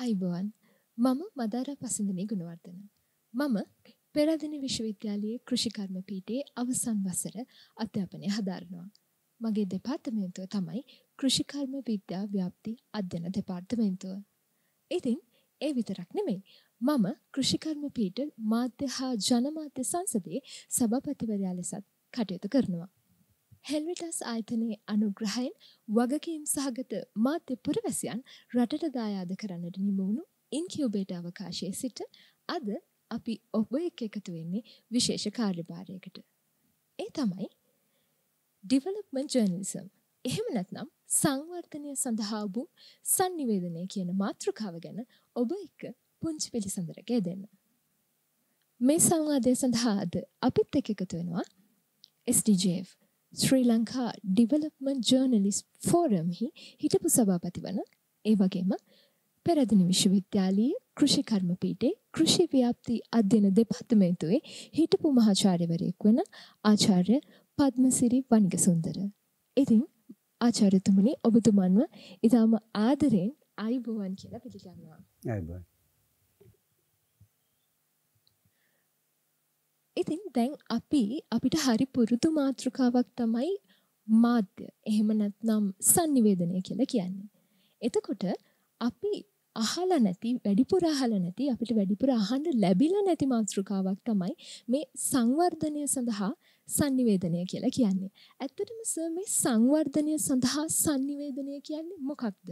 අයිබෝන් මම මදාරා පසඳමේ ගුණවර්ධන. මම පෙරදින විශ්වවිද්‍යාලයේ කෘෂිකර්ම පීටේ අවසන් වසර අධ්‍යාපනය හදාරනවා. මගේ දෙපාර්තමේන්තුව තමයි කෘෂිකර්ම විද්‍යා ව්‍යාප්ති අධ්‍යන දෙපාර්තමේන්තුව. ඉතින් ඒ විතරක් නෙමෙයි. මම කෘෂිකර්ම පීට මාධ්‍ය හා ජනමාධ්‍ය සංසදයේ සභාපතිවරයා ලෙසත් කටයුතු කරනවා. හෙල්විටස් ආයතනයේ අනුග්‍රහයෙන් වගකීම් සහගත මාත්‍ය පුරවැසියන් රටට දායාද කරන්නට නිමවුණු ඉන්කියුබේට අවකාශයේ සිට අද අපි ඔබ එක් එකතු වෙන්නේ විශේෂ කාර්යභාරයකට. ඒ තමයි ඩිවලොප්මන්ට් ජර්නලිසම්. එහෙම නැත්නම් සංවර්ධනය සඳහා වූ sannivedanaya කියන මාතෘකාව ගැන ඔබ එක්ක පුංචි පිළිසඳරක යෙදෙන්න. මේ සංවාදය සඳහා අද අපිත් එක්ක එකතු වෙනවා SDJF Sri Lanka development journalist ෆෝරම්හි හිටපු සභාපති වන ඒ වගේම පෙරදින විශ්වවිද්‍යාලයේ කෘෂිකර්ම පීඨේ කෘෂි ව්‍යාප්ති අධ්‍යන දෙපාර්තමේන්තුවේ හිටපු මහාචාර්යවරයෙක් වන ආචාර්ය පද්මසිරි වනිගසුන්දර. ඉතින් ආචාර්යතුමනි ඔබතුමන්ව ඉතාම ආදරෙන් අයිබෝවන් කියලා පිළිගන්නවා. අයිබෝවන්. ඉතින් දැන් අපි අපිට හරි පුරුදු මාතෘකාවක් තමයි මාධ්‍ය එහෙම නැත්නම් sannivedanaya කියලා කියන්නේ. එතකොට අපි අහලා නැති වැඩිපුර අහලා නැති අපිට වැඩිපුර අහන්න ලැබිලා නැති මාතෘකාවක් තමයි මේ සංවර්ධනය සඳහා sannivedanaya කියලා කියන්නේ. ඇත්තටම සර් මේ සංවර්ධනය සඳහා sannivedanaya කියන්නේ මොකක්ද?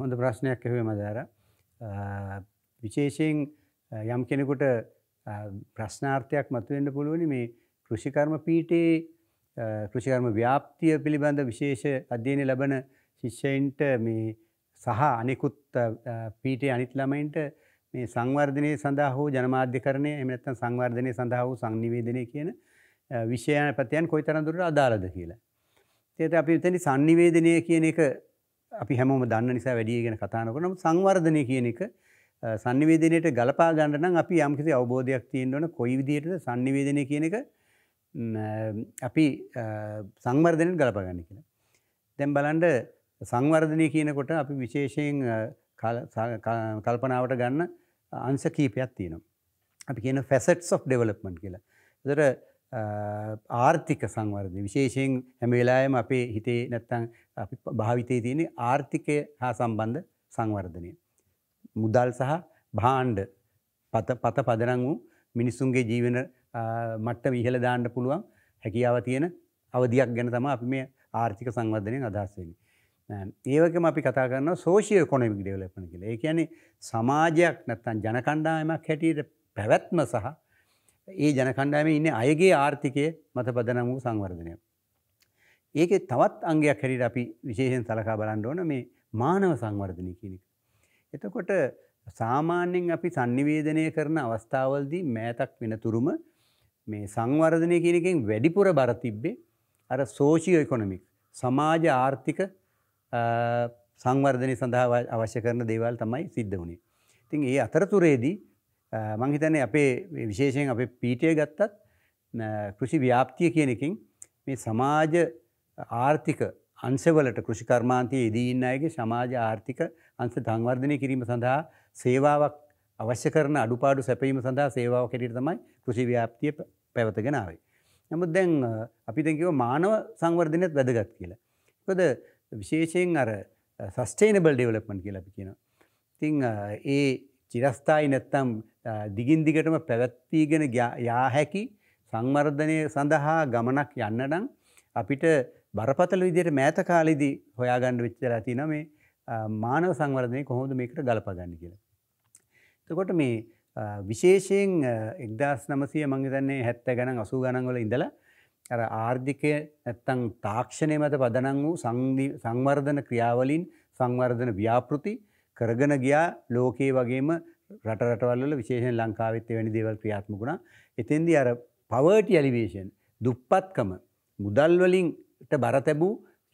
හොඳ ප්‍රශ්නයක් ඇහුවේ මදාර. විශේෂයෙන් යම් කෙනෙකුට ප්‍රශ්නාර්ථයක් මතුවෙන්ඩ පුළුවනි මේ කෘෂිකර්ම පීටේ කෘෂිකර්ම ව්‍යාප්තිය පිළිබඳ විශේෂ අධ්‍යයන ලබන ශිෂ්‍යයින්ට මේ සහ අනෙකුත් පීටේ අනිත් ළමයින්ට මේ සංවර්ධනය සඳහා හෝ ජනමාධ්‍යකරණය එමනත්තන් සංවර්ධනය සඳහා වූ සංනිවේදනය කියන විෂයන පතයන් කොයි තරඳුරට අදාරද කියලා. තේත අපි තනි සංනිවේදනය කියන එක අපි හැමෝම දන්න නිසා වැඩියගෙන කතානකනම සංවර්ධනය කියන එක සංනිවේදනයට ගලපා ගන්නනම් අපි යම්කිසි අවබෝධයක් තියෙන්වන කොයි විදියට සංනිවේදනය කියන එක අපි සංවර්ධනයට ගලපගන්න කියන. දැම් බලන්ඩ සංවර්ධනය කියනකොට අපි විශේෂයෙන් කල්පනාවට ගන්න අන්ස කීපයක් තියෙනවා. අපි කියන ෆැසට්ස් of ඩෙවලප්මන්් කියලා. දර ආර්ථික සංවර්ධය විශේෂයෙන් හැමවෙලායම අපේ හිතේ නැත්තං භාවිතය තියෙන ආර්ථිකය හා සම්බන්ධ සංවර්ධනය. මුදල් සහ භාණ්ඩ පත පදනං වූ මිනිස්සුන්ගේ ජීවන මට්ට විහල දාණ්ඩ පුළුවන් හැකියාව තියෙන අවධයක් ගැන තම අපි මේ ආර්ථික සංවර්ධනය අදහස්වෙන. ඒවකම අපි කතා කරන්න සෝෂය කොනමික් ඩෙවලපන කියල ඒ කියන්නේ සමාජයක් නැත්තන් ජනකණ්ඩායමක් හැටියට පැවැත්ම සහ ඒ ජනකණ්ඩායම ඉන්න අයගේ ආර්ථිකය මත පදන වූ සංවර්ධනය. ඒක තවත් අංගයක් හැරිට අපි විශේෂෙන් සලකා බලන්න ඕන මේ මානව සංවර්ධනය කියනක. එතකොට සාමාන්‍යෙන් අපි සංනිවේදනය කරන අවස්ථාවල්දී මෑතක් වෙනතුරුම මේ සංවර්ධනය කියනකින් වැඩිපුර බර තිබ්බේ අර සෝෂියෝ එකොනොමික් සමාජ ආර්ථික සංවර්ධනය සඳහා අවශ්‍ය කරන දේවල් තමයි සිද්ධ වුණේ. ඉතින් ඒ අතරතුරේදී මංහිතන්නේ අපේ විශේෂයෙන් අප පීටය ගත්තත් කෘෂි ව්‍යාප්තිය කියනකින් මේ සමාජ ආර්ථික අන්සෙවලට කෘෂිකර්මාන්තයේ යෙදීන්න අයගේ සමාජ ආර්ථික අංශ සංවර්ධනය කිරීම සඳහා සේවාවක් අවශ්‍ය කරන අඩුපාඩු සැපීම සඳහා සේවාව කෙරෙහිට තමයි කෘෂි ව්‍යාප්තිය පැවතගෙන ආවේ. නමුත් දැන් අපි දැන් කියව මානව සංවර්ධනයත් වැදගත් කියලා. මොකද විශේෂයෙන් අර sustainable development කියලා අපි කියනවා. ඉතින් ඒ චිරස්ථායි නැත්තම් දිගින් දිගටම පැවැත්වීගෙන යා හැකි සංවර්ධනය සඳහා ගමනක් යන්න නම් අපිට බරපතල විදියට මෑත කාලෙදී හොයාගන්න වෙච්චලා තියෙනවා මේ මානව සංවර්ධනය කොහොමද මේකට ගලපගන්න කියලා. එතකොට මේ විශේෂයෙන් 1900 මම හිතන්නේ 70 ගණන් 80 ගණන් වල ඉඳලා අර ආර්ථිකය නැත්තම් තාක්ෂණය මත පදනම් වූ සංවර්ධන ක්‍රියාවලින් සංවර්ධන ව්‍යාපෘති කරගෙන ගියා ලෝකයේ වගේම රට රටවල් වල විශේෂයෙන් ලංකාවෙත් එවැනි දේවල් ක්‍රියාත්මක වුණා. එතෙන්දී අර පවර්ටි එලිවේෂන් දුප්පත්කම මුදල් වලින් ට බරතැබූ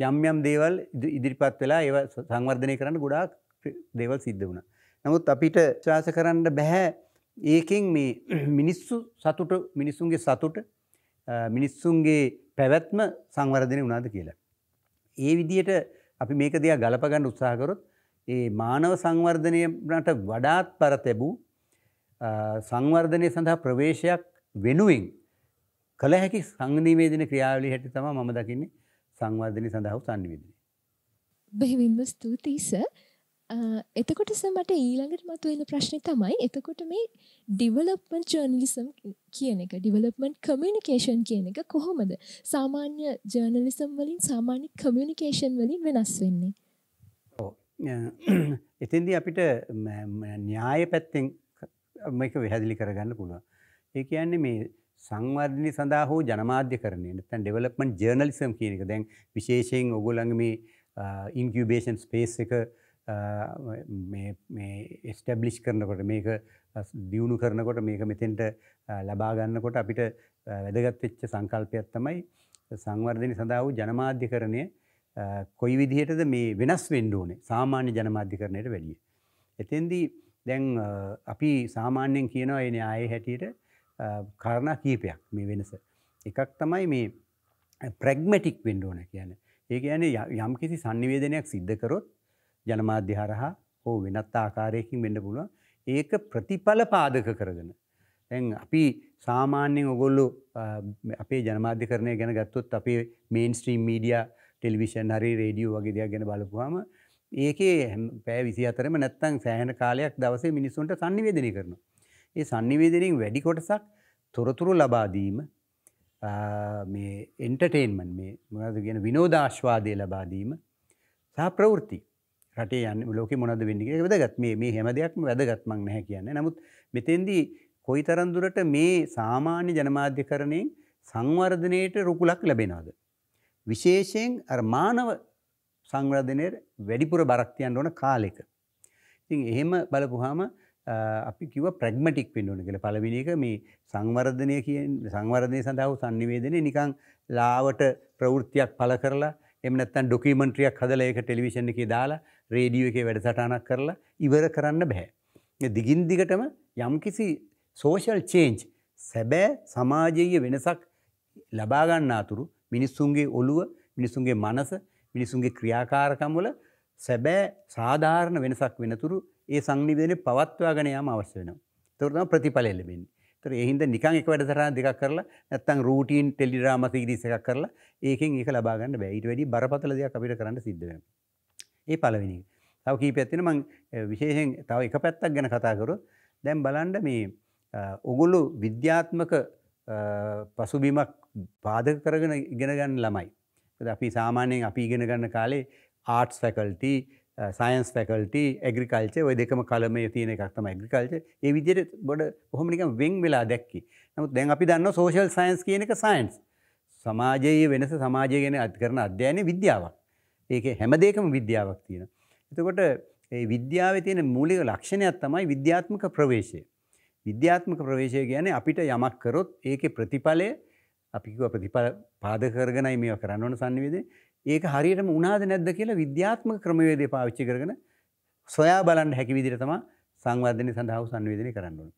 යම් යම් දේවල් ඉදිරිපත් වෙලා ඒ සංවර්ධනය කරන්න ගොඩාක් දේවල් සිද්ධ වුණ. නමුත් අපිට ශවාස කරන්න බැහැ ඒකෙන් මේ මිනිස්සු සතුට මිනිස්සුන්ගේ සතුට මිනිස්සුන්ගේ පැවැත්ම සංවර්ධනය වනාද කියලා. ඒ විදියට අපි මේක දෙයක් ගලපගන්න උත්සාහකරොත් ඒ මානව සංවර්ධනයට වඩාත් පර තැබූ සංවර්ධනය සඳහා ප්‍රවේශයක් වෙනුවෙන් කළ හැකි සංනීමේදන ක්‍රියාවලි හැට තම ම දකින්නේ සංවර්ධනය සඳහු සන්නිවිදිරි. බෙහිවින්ම ස්තුතියිස එතකොට සමට ඊළඟට මතු වෙන ප්‍රශ්නය තමයි එතකොට මේ ඩිවලප්මන් ජර්නලිසම් කියන එක ඩිවලප්මන් කමියනිකේෂන් කියන එක කොහොමද සාමාන්‍ය ජර්නලිසම් වලින් සාමාන්‍ය කමියනිකේෂන් වලින් වෙනස් වෙන්නේ. එතින්ද අපිට න්‍යාය පැත්තෙන් මේක වෙහැදිලි කරගන්න පුළුව. ඒ කියන්නේ මේ සංවර්ධනය සඳහා හෝ ජනමාධ්‍යකරණය නැත්නම් ඩෙවලොප්මන්ට් ජර්නලිසම් කියන එක දැන් විශේෂයෙන් ඔයගොල්ලන්ගේ මේ ඉන්කියුබේෂන් ස්පේස් එක මේ මේ එස්ටැබ්ලිෂ් කරනකොට මේක දියුණු කරනකොට මේක මෙතෙන්ට ලබා ගන්නකොට අපිට වැදගත් වෙච්ච සංකල්පයක් තමයි සංවර්ධනය සඳහා වූ ජනමාධ්‍යකරණය කොයි විදිහටද මේ වෙනස් වෙන්න ඕනේ සාමාන්‍ය ජනමාධ්‍යකරණයට වැඩිය. එතෙන්දී දැන් අපි සාමාන්‍යයෙන් කියනවා ඒ න්‍යායේ හැටියට කාරණා කීපයක් මේ වෙනස. එකක් තමයි මේ ප්‍රග්මටික් වෙන්ඩෝන කියන. ඒ ඇන යම් කිසි සංනිවේදනයක් සිද්ධකරොත් ජනමාධ්‍යහරහා හෝ වෙනත් ආකාරයකින් වෙන්න පුළුව ඒක ප්‍රතිඵල පාදක කරගෙන. ඇන් අපි සාමාන්‍යෙන් ඔගොල්ලු අපේ ජනමාධ්‍ය කරණය ගැන ගත්තොත් අපේ මේන් ස්ට්‍රීම් මීඩිය ටෙලිවිෂන් හරි රේඩියෝ වගේ දෙයක් ගැන බලපුහම ඒකේ පැෑ විසි අතරම නැත්තං සෑහන කාලයක් දවසේ මිනිස්සුන්ට සංනිවේදනය කරනවා. ඒ සංනිවේදනයෙන් වැඩි කොටසක් තොරතුරු ලබාදීම මේ එන්ටර්ටේන්මන් මේ මොනද කියන විනෝදාශ්වාදය ලබාදීම සහ ප්‍රවෘත්ති රටේ යන්න ලෝක මොනද වෙන්නේ වැදගත් මේ මේ හැම දෙයක්ම වැදගත්මක් නැහැ කියන්න නමුත් මෙතෙන්දී කොයි තරන්දුරට මේ සාමාන්‍ය ජනමාධ්‍යකරණයෙන් සංවර්ධනයට රුකුලක් ලැබෙනවාද. විශේෂයෙන් අර මානව සංවර්ධනයට වැඩිපුර බරක්තියන් ඕන කාලෙක. ඉතින් එහෙම බලපුහාම අපි කිව ප්‍රග්මටික් පෙන්ඩුවන කියල පලවිනික මේ සංවර්ධනය කිය සංවර්ධනය සඳහු සන්නිවේදනය නිකං ලාවට ප්‍රවෘත්තියක් පල කරලා එමනත්තන් ඩොකීමන්ට්‍රියක් හදල එක ටෙලිවිෂන් එක දාලා රේඩියෝ එකේ වැඩසටානක් කරලා ඉවර කරන්න බැහැ. දිගින් දිගටම යම්කිසි සෝෂල් චේන්ජ් සැබෑ සමාජයේ වෙනසක් ලබාගන්න අතුරු මිනිස්සුන්ගේ ඔළුව මිනිසුන්ගේ මනස මිනිසුන්ගේ ක්‍රියාකාරකම්වල සැබෑ සාධාරණ වෙනසක් වෙනතුරු ඒ සංනිධනය පවත්වාගෙන යාම අවශ්‍ය වෙනවා. තොරතම ප්‍රතිඵල එළඹෙන්නේ. ඒතර ඒ හින්දා නිකන් එක වැඩසටහන දෙකක් කරලා නැත්තම් රූටින් ටෙලිඩ්‍රාමා සීරීස් එකක් කරලා ඒකෙන් ඒක ලබා ගන්න බෑ. ඊට වැඩි බරපතල දෙයක් අපිට කරන්න සිද්ධ වෙනවා. ඒ පළවෙනි එක. තව කීපයක් තියෙනවා මම විශේෂයෙන් තව එක පැත්තක් ගැන කතා කරොත් දැන් බලන්න මේ ඔගොල්ලෝ විද්‍යාත්මක පසුබිමක් පාදක කරගෙන ඉගෙන ගන්න ළමයි. අපි සාමාන්‍යයෙන් අපි ඉගෙන ගන්න කාලේ arts faculty science faculty agriculture ඔය දෙකම කලමේ තියෙන එකක්තම ඇග්‍රිකල්ච ඒ විදියට බොඩ හොමනික වෙන් වෙලා දැක්කි නමුත් දැන් අපි දන්න සෝෂල් සයින්ස් කියන එක සයින්ස් සමාජයේ වෙනස සමාජය ගැන අත් කරන අධ්‍යයන විද්‍යාවක් ඒක හැම දෙකම විද්‍යාවක් තියෙන. එතකොට ඒ විද්‍යාව තියෙන මූලික ලක්ෂණයක් තමයි විද්‍යාත්මක ප්‍රවේශය. විද්‍යාත්මක ප්‍රවේශය ගැන අපිට යමක් කරොත් ඒක ප්‍රතිඵලය අපිකුව ප්‍රතිඵල පාද කරගෙනයි මේ කරන්නවන සංවිදේ ඒක හරියටම උනාද නැද්ද කියලා විද්‍යාත්මක ක්‍රමවේදය පාවිච්චි කරගෙන සොයා බලන්න හැකි විදිහට තමයි සංවර්ධනය සඳහා සංවේදනය කරන්න ඕනේ.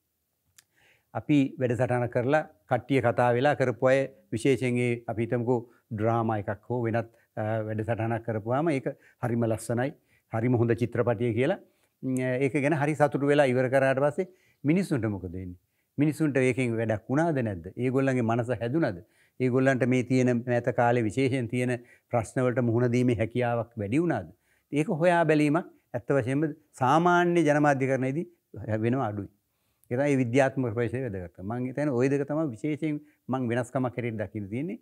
අපි වැඩසටහන කරලා කට්ටිය කතා වෙලා කරපු අය විශේෂයෙන් ඒ අපි හිතමුකෝ ඩ්‍රාමා එකක් හෝ වෙනත් වැඩසටහනක් කරපුවාම ඒක හරිම ලස්සනයි, හරිම හොඳ චිත්‍රපටිය කියලා ඒක ගැන හරි සතුටු වෙලා ඉවර කරාට පස්සේ මිනිස්සුන්ට මොකද වෙන්නේ? මිනිස්සුන්ට ඒකෙන් වැඩක් වුණාද නැද්ද? ඒගොල්ලන්ගේ මනස හැදුනද? ඒගොල්ලන්ට මේ තියෙන මෑත කාලෙ විශේෂයෙන් තියෙන ප්‍රශ්නවලට මුහුණදීමේ හැකියාවක් වැඩි වුණාද. ඒක හොයා බැලීමක් ඇත්ත වශයෙන්ම සාමාන්‍ය ජනමාධ්‍යකරණයේදී වෙන අඩුයි. ඒතයි විද්‍යාත්මක ප්‍රවේශය වැදගත්. මම හිතන ওই දෙක තමයි විශේෂයෙන් මම වෙනස්කමක් හැටියට දකින්න තියෙන්නේ.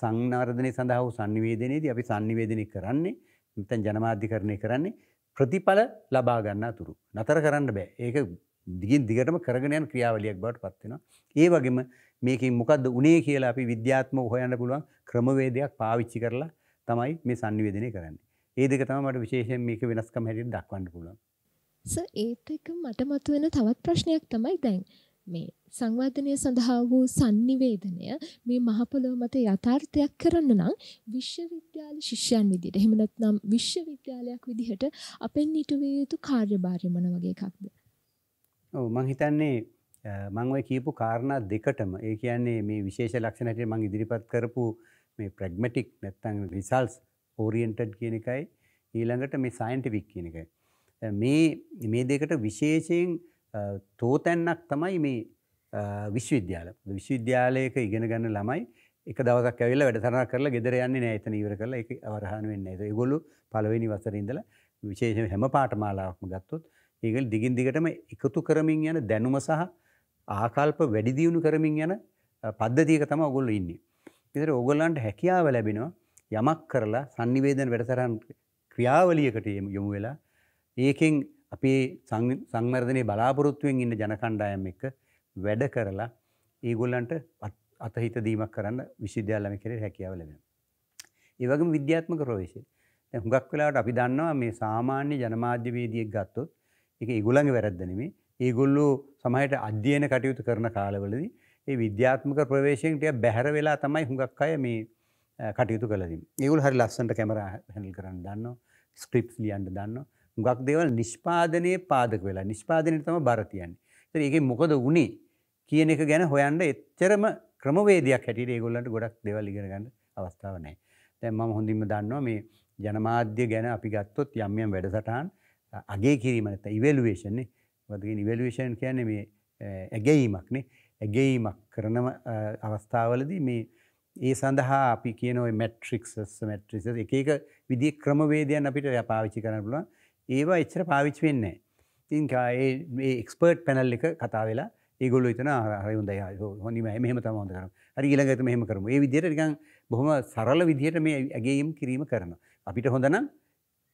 සංවර්ධනය සඳහා වූ sannivedanayeදී අපි sannivedanaya කරන්නේ නැත්නම් ජනමාධ්‍යකරණය කරන්නේ ප්‍රතිඵල ලබා ගන්න අතුරු. නතර කරන්න බෑ. ඒක දිගින් දිගටම කරගෙන යන ක්‍රියාවලියක් බවට පත් වෙනවා. ඒ වගේම මේකින් මොකක්ද උනේ කියලා අපි විද්‍යාත්ම හොයන්න පුළුවන් ක්‍රමවේදයක් පාවිච්චි කරලා තමයි මේ සංනිවේදනය කරන්නේ. ඒ දෙක තමයි මට විශේෂයෙන් මේක වෙනස්කම් හැටියට දක්වන්න පුළුවන්. සර් ඒත් එක්ක මට මතුවෙන තවත් ප්‍රශ්නයක් තමයි දැන් මේ සංවර්ධනය සඳහා වූ sannivedanaya මේ මහ පොළොව මත යථාර්ථයක් කරන්න නම් විශ්වවිද්‍යාල ශිෂ්‍යයන් විදිහට එහෙම නැත්නම් විශ්වවිද්‍යාලයක් විදිහට අපෙන් ඉටු විය යුතු කාර්යභාරය මොන වගේ එකක්ද? ඔව් මම හිතන්නේ මං ඔය කියපු කාරණා දෙකටම ඒ කියන්නේ මේ විශේෂ ලක්ෂණ හැටියට මං ඉදිරිපත් කරපු මේ ප්‍රැග්මැටික් නැත්නම් රිසල්ට්ස් ඕරියන්ටඩ් කියන එකයි ඊළඟට මේ සයන්ටිෆික් කියන එකයි. මේ මේ දෙකට විශේෂයෙන් තෝතැන්නක් තමයි මේ විශ්වවිද්‍යාල. විශ්වවිද්‍යාලයක ඉගෙන ගන්න ළමයි එක දවසක් ඇවිල්ලා වැඩසටහනක් කරලා ගෙදර යන්නේ නැහැ එතන ඉවර කරලා ඒක අවරහන් වෙන්නේ නැහැ. ඒගොල්ලෝ පළවෙනි වසරේ ඉඳලා විශේෂයෙන් හැම පාඨමාලාවක්ම ගත්තොත් ඒගොල්ලෝ දිගින් දිගටම එකතු කරමින් යන දැනුම සහ ආකල්ප වැඩිදියුණු කරමින් යන පද්ධතියක තම ඔගොල්ල ඉන්න. ඉතර ඔගොල්ලන්ට හැකියාව ලැබෙනවා යමක් කරලා සන්නිවේදන වැඩසරන් ක්‍රියාවලියකට යොමු වෙලා ඒකෙන් අපේ සංවර්ධනය බලාපොරොත්තුවෙන් ඉන්න ජනකණ්ඩායම් එක වැඩ කරලා ඒගොල්ලන්ට අතහිතදීමක් කරන්න විශ්විද්‍යාලම කෙරේ හැකියාව ලැබෙන. ඒවගේම විද්‍යාත්මක ප්‍රවේශය හුඟක් වෙලාට අපි දන්නවා මේ සාමාන්‍ය ජනමාධ්‍යවේදියෙක් ගත්තොත් එක ඉගුලඟ වැරද්දනමේ ඒගොල්ලෝ සමහයට අධ්‍යයන කටයුතු කරන කාලවලදි ඒ විද්‍යාත්මක ප්‍රවේශයෙන්ට බැහැර වෙලා තමයි හුඟක් අය මේ කටයුතු කලදී ඒවල් හරි ලස්සට කැමර හැල් කරන්න දන්න ස්ක්‍රිප්ස් ලියන්ට දන්න ගක් දෙවල් නිෂ්පාදනය පාදක වෙලා නිෂ්පාදනය තම භරතියන්නේ ඒක මොකද වුණේ කියන එක ගැන හොයන්ට එච්චරම ක්‍රමවේදයක් හැටියට ඒගොල්ලන්ට ගොඩක් දෙවල් ඉගෙනගන්න අවස්ථාව නෑ දැන් මම හොඳින්ම දන්නවා මේ ජනමාධ්‍ය ගැන අපි ගත්තොත් යම් යම් වැඩසටහන් අගේ කිරීම නැත්නම් ඉවැලුවේෂන් නේ ගදගෙන ඉවලුවේෂන් කියන්නේ මේ ඇගැීමක් නේ ඇගැීමක් කරන අවස්ථාවලදී මේ ඒ සඳහා අපි කියනව මැට්‍රික්ස් මැට්‍රිස එක එක විදි ක්‍රමවේදයන් අපිට පාවිච්චි කරන්න පුළුවන් ඒවා එච්චර පාවිච්චි වෙන්නේ තින්කා ඒ එක්ස්පර්ට් පැනල් එක කතා වෙලා ඒගොල්ල තන හරයුන්ද හොනිම මෙහම තමන්ද කරම හරි ඊළඟත මෙහම කරම ඒ විදිරගං බොහොම සරල විදිහට මේ ඇගේම් කිරීම කරන. අපිට හොඳනම්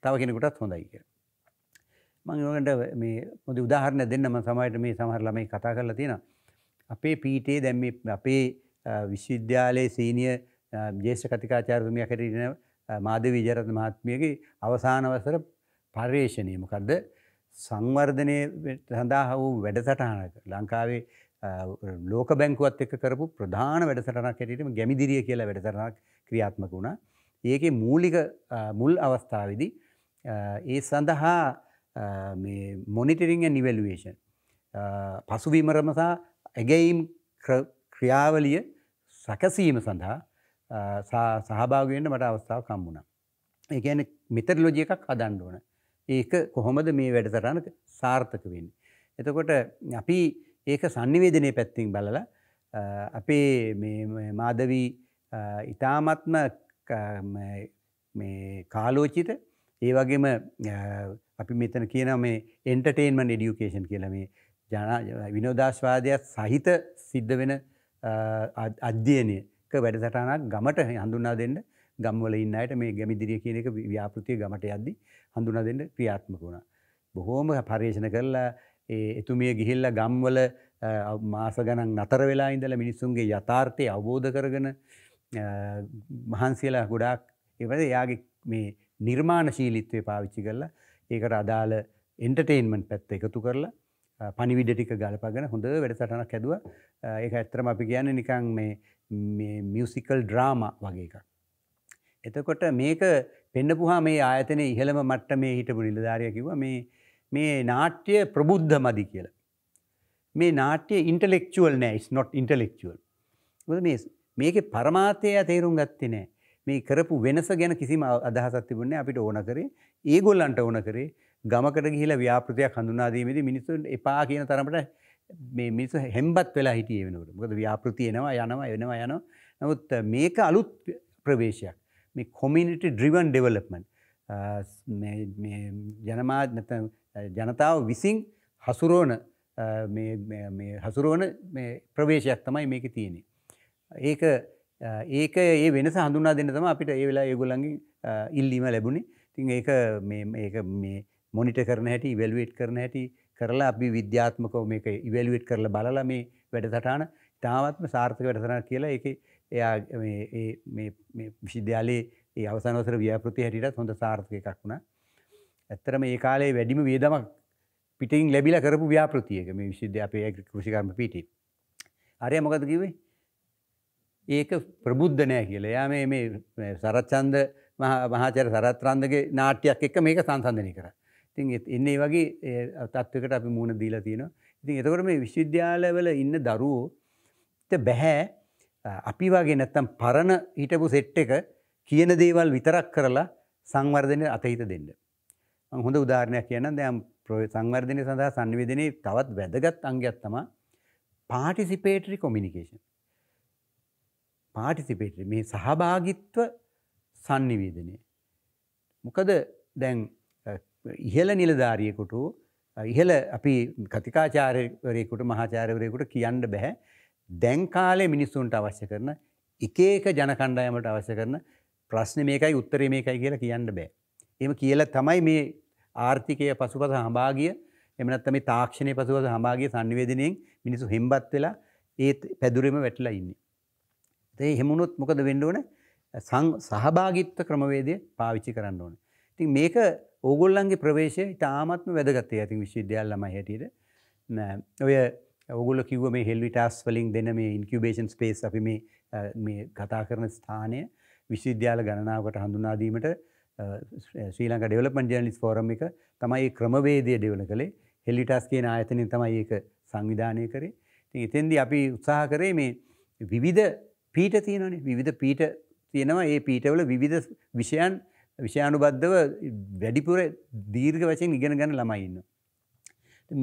තව කෙනෙකුටත් හොඳයි කියලා. මඟට මේ මුද උදාහරණ දෙන්නම සමයිට මේ සමහරලම මේ කතා කරලා තියෙන. අපේ පීටේ දැම් අපේ විශ්විද්‍යාලයේ සීනිය ජේෂ කතිකාචාරතුමයක් හැටටන මාධ විජරත මහත්මියගේ අවසානවසර පර්යේෂණය මොකක්ද සංවර්ධනය සඳහා වූ වැඩසටහනක ලංකාවේ ලෝක බැංකුවත් එක කරපු ප්‍රධාන වැඩසටනක් හැටටම ගැමිදිරිය කියලා වැඩසටනක් ක්‍රියාත්මක වුණා. ඒකේ මූලික මුල් අවස්ථාවදී ඒ සඳහා මොනිටරිං නිවලුවේෂන් පසුවීමරමසා ඇගයිම් ක්‍රියාවලිය සැකසීම සඳහා සහභාගයෙන්ට මට අවස්ථාව කම්බුණ. ඒගැන මෙතර ලෝජිය එකක් අදන්න ඕන. ඒක කොහොමද මේ වැඩතරන සාර්ථක වෙන්න. එතකොට අපි ඒක සංනිවේදනය පැත්තිං බලල අපේ මාදවී ඉතාමත්ම කාලෝචිත ඒ වගේම අපි මෙතන කියන මේ එන්ටර්ටේන්මන් ඩියුකේෂන් කියල මේ ජන විනෝදස්වාදයක් සහිත සිද්ධ වෙන අධ්‍යයනයක වැඩසටනක් ගමට හඳුනා දෙන්න ගම්වල ඉන්නයට මේ ගැමිදිරිය කියන එක ව්‍යාපෘතිය ගමට යද්දි හඳුන දෙන්න ක්‍රියාත්මක වුණ. බොහෝම පර්යේෂණ කරලා එතුමිය ගිහිල්ල ගම්වල මාස ගණන් නතර වෙලා ඉඳල මිනිස්සුන්ගේ යථාර්ථය අවබෝධ කරගන මහන්සියලා ගොඩාක් එවද එයාගේ මේ නිර්මාණශීලිත්වය පාවිච්චි කරලා ඒකට අදාළ එන්ටර්ටේන්මන්් පැත්ත එකතු කරලා පනිවිඩ ටික ගලපගෙන හොඳ වැඩසටනක් හැදුව ඒ ඇත්තරම අපි කියන්න නිකං මේ මියසිකල් ඩ්‍රාම වගේ එකක්. එතකොට මේක පෙන්න්නපුහා මේ ආයතන ඉහළම මට්ට මේ හිටපු නිලධාරය කිව මේ මේ නාට්‍ය ප්‍රබුද්ධ මදි කියලා. මේ නාට්‍ය ඉන්ටලෙක්ුවල් නෑ ස්නොට් ඉන්ටලෙක්ුවල්. මේක පරමාතය තේරුම් ගත්ති නෑ මේ කරපු වෙනස ගැන කිසිම අදහසක් තිබුණේ අපිට ඕන කරේ ඒගොල්ලන්ට ඕන කරේ ගමකට ගිහිලා ව්‍යාපෘතියක් හඳුනාදීමේදී මිනිස්සුන් එපා කියන තරමට මේ මිනිස්සු හෙම්බත් වෙලා හිටියේ වෙනකොට. මොකද ව්‍යාපෘති එනවා යනවා එනවා යනවා. නමුත් මේක අලුත් ප්‍රවේශයක්. මේ කොමියුනිටි ඩ්‍රිවන් ඩෙවලොප්මන්ට් මේ ජනමා නැත්නම් ජනතාව විසින් හසුරවන මේ හසුරුවන ප්‍රවේශයක් තමයි මේක තියෙනෙ. ඒක ඒක ඒ වෙනස හඳුනා දෙන්න තම අපිට ඒ වෙලා ඒගොල්ලන්ගේ ඉල්ලීම ලැබුණේ තින් ඒක ඒක මේ මොනිට කරන හැටි ඉවැලුවේට් කරන හැටි කරලා අපි විද්‍යාත්මකව මේක ඉවැලුවේට් කරලා බලලා මේ වැඩසටහන තාමත්ම සාර්ථක වැඩසටහනක් කියලා ඒක එයා මේ මේ මේ විශ්වවිද්‍යාලයේ ඒ අවසන් වසර ව්‍යාපෘති හැටියටත් හොඳ සාර්ථක එකක් වුණා. ඇත්තටම ඒ කාලේ වැඩිම වියදමක් පිටින් ලැබිලා කරපු ව්‍යාපෘතියක මේ විශ්වවිද්‍යාලයේ අපේ කෘෂිකර්ම පීඨේ. හරිය මොකද කිව්වේ? ඒක ප්‍රබුද්ධ නෑ කියලා. එයා මේ මේ සරච්ඡන්ද මහාචාර්ය සරත්‍රන්දගේ නාට්‍යයක් එක්ක මේක සංසන්දනය කරා. ඉතින් ඉන්නේ වගේ තත්වයකට අපි මුහුණ දීලා තියෙනවා. ඉතින් එතකොට මේ විශ්වවිද්‍යාලවල ඉන්න දරුවෝට බෑ අපි වගේ නැත්තම් පරණ හිටපු සෙට් එක කියන දේවල් විතරක් කරලා සංවර්ධනය අතහිත දෙන්න. මම හොඳ උදාහරණයක් කියන්නම්. දැන් සංවර්ධනය සඳහා සංවේදනයේ තවත් වැදගත් අංගයක් තමයි පාටිසිපේටරි කොමියුනිකේෂන්. පාටිසිපේට මේ සහභාගිත්ව සංනිවේදනය. මොකද දැන් ඉහල නිලධාරියකුටු ඉහල අපි කතිකාචාරවරයකුට මහාචාරවරයකුට කියන්න බැහැ දැන් කාලේ මිනිස්සුන්ට අවශ්‍ය කරන එකඒක ජනකණ්ඩායමට අවශ්‍ය කරන ප්‍රශ්න මේකයි උත්තරේ මේකයි කියලා කියන්න බෑ. එම කියලා තමයි මේ ආර්ථිකය පසුපස හභාගිය එමනත් මේ තාක්ෂණය පසුවස හභාගේ සංවේදනයෙන් මිනිසු හෙම්බත් වෙලා ඒත් පැදුරම වැටලා ඉන්නේ. ඒ හෙමුණොත් මොකද වෙන්න ඕන සහභාගිත්ව ක්‍රමවේදය පාවිච්චි කරන්න ඕන. ඉතින් මේක ඕගොල්ලන්ගේ ප්‍රවේශය ඉතාමත්ම වැදගත්තේ ඇති විශ්වවිද්‍යාල ළමයි හැටියට. ඔය ඔගොල්ලෝ කිව්ව මේ හෙල්විටාස් වලින් දෙන මේ ඉන්කියුබේෂන් ස්පේස් අපි මේ මේ කතා කරන ස්ථානය විශ්වවිද්‍යාල ගණනාවකට හඳුනා දීමට Sri Lanka development journalist forum එක තමයි මේ ක්‍රමවේදය ඩෙවලොප් කළේ. හෙල්විටාස් කියන ආයතනයෙන් තමයි ඒක සංවිධානය කරේ. ඉතින් එතෙන්දී අපි උත්සාහ කරේ මේ විවිධ පීට තියෙනනේ විවිධ පීට තියෙනවා ඒ පීටවල විවිධ විෂයන් විෂයානුබද්ධව වැඩිපුර දීර්ඝ වශයෙන් ඉගෙන ගන්න ළමයින්න.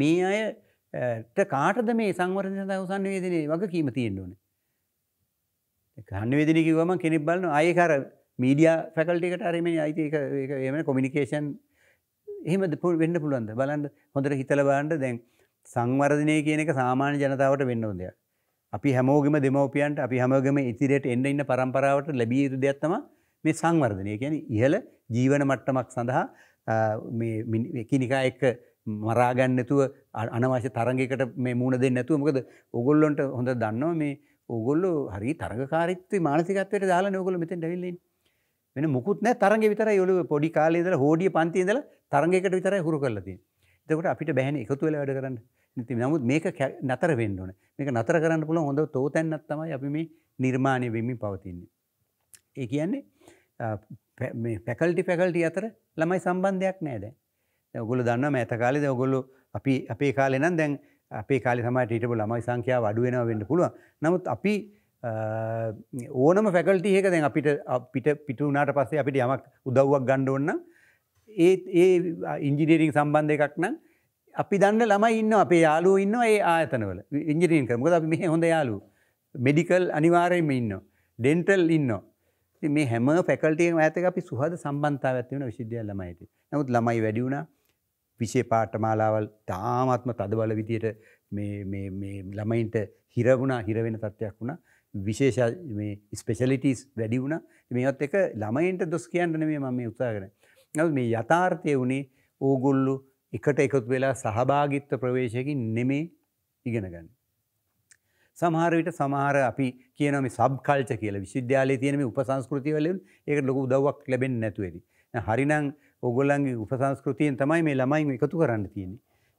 මේ අයට කාටද මේ සංවර්ධන සඳහා උසන්නවේදනයේ වගකීම තියෙන්න ඕනේ. ගන්නවේදනය කිව්වම කෙනෙක් බලන අය කර මීඩියා ෆැකල්ටිකට අරම අයිති එම කොමිනිිකේෂන් එහෙම දෙපුල් වෙන්න පුළුවන්ද බලන්ද හොඳට හිතල බාන්ඩ දැන් සංවර්ධනය කියනක සාමාන්‍ය ජනතාවට වෙන්න හොදයක් අපි හැමෝගම දෙමවපියන්ට අපි හමගම ඉතිරයට එන්න ඉන්න පරම්පරාවට ලැබිය යුතු දෙයක්ත්තම මේ සංවර්ධනය ගැන ඉහළ ජීවන මට්ටමක් සඳහා එකනිකා එක්ක මරාගන්නතුව අනවශ්‍ය තරගකට මේ මුණ දෙන්න නැතුව මොකද ඔගොල්ලොන්ට හොඳ දන්නවා මේ ඔගොල්ලො හරි තරගකාරිත්ව මානසිකත්වයට දාලා ඔගොල මෙත ැවිල්ලින් වෙන මුකුත් නෑ තරග විතර යොලු පොඩි කාලේදල හෝඩිය පන්තිදල තරගකට විතර හුරු කරලති එතකට අපිට බැහන එකතු වෙලා වැඩ කරන්න නති නමුත් මේක නතර වෙන්ඩුවන මේක නතර කරන්න පුළ හොඳ තෝතැන්නත් තමයි අපි මේ නිර්මාණය වෙමින් පවතින්නේ. ඒ කියන්නේ පැකල්ටි පැකල්ටි අතර ළමයි සම්බන්ධයක් නෑද. ඔගොල දන්න ඇතකාලෙද ඔගොල්ලු අපි අපේ කාලෙනම් දැන් අපේ කාලෙ සමට ටබ ළමයි සංඛ්‍යාව අඩුවෙනවා වෙන්න පුළුව නමුත් අපි ඕනම පැකල්ටි ඒක දැන් අපිට අපිට පිටුනාට පස්සේ අපිට යමක් උදව්වක් ගණ්ඩ ඔන්න ඒ ඒ ඉන්ජිනීරිං සම්බන්ධ එකක් නම් අපි දන්න ළමයි ඉන්න අපේ යාලුව ඉන්න ඒ ආතනවල ඉංජිනීන් කරමකද අපි මේ හොඳ යාලු මෙඩිකල් අනිවාරයම ඉන්න ඩෙන්ටල් ඉන්න මේ හැම පැකල්ටියක ඇතක අපි සුහද සම්බන්තාව ඇතිවන විශද්‍යය ළමයිට නමුත් ළමයි වැඩිවුණ විෂය පාටමාලාවල් තාමත්ම තදබල විදියට ළමයින්ට හිරවුණා හිරවෙන තත්ත්වයක් වුණා විශේෂ ස්පෙෂලිටස් වැඩි වුණ මේත් එක ළමයින්ට දොස් කියන්නන මේ මම උත්සාගෙන නත් මේ යථාර්ථය වුණේ ඕගොල්ලු එකට එකතු වෙලා සහභාගිත්ව ප්‍රවේශයකින් නෙමේ ඉගෙනගන්න. සමහරවිට සමහර අපි කියනම සබ්කල්ච කියල විශ්ද්‍යාලය තියනම උපසංස්කෘතිවලින් ඒක ලොක උදවක් ලැබෙන් නැතුවේද. හරිනං ඔගොල්ලන්ගේ උපසංස්කෘතියෙන් තමයි මේ ළමයින් එකතු කරන්න තියෙන.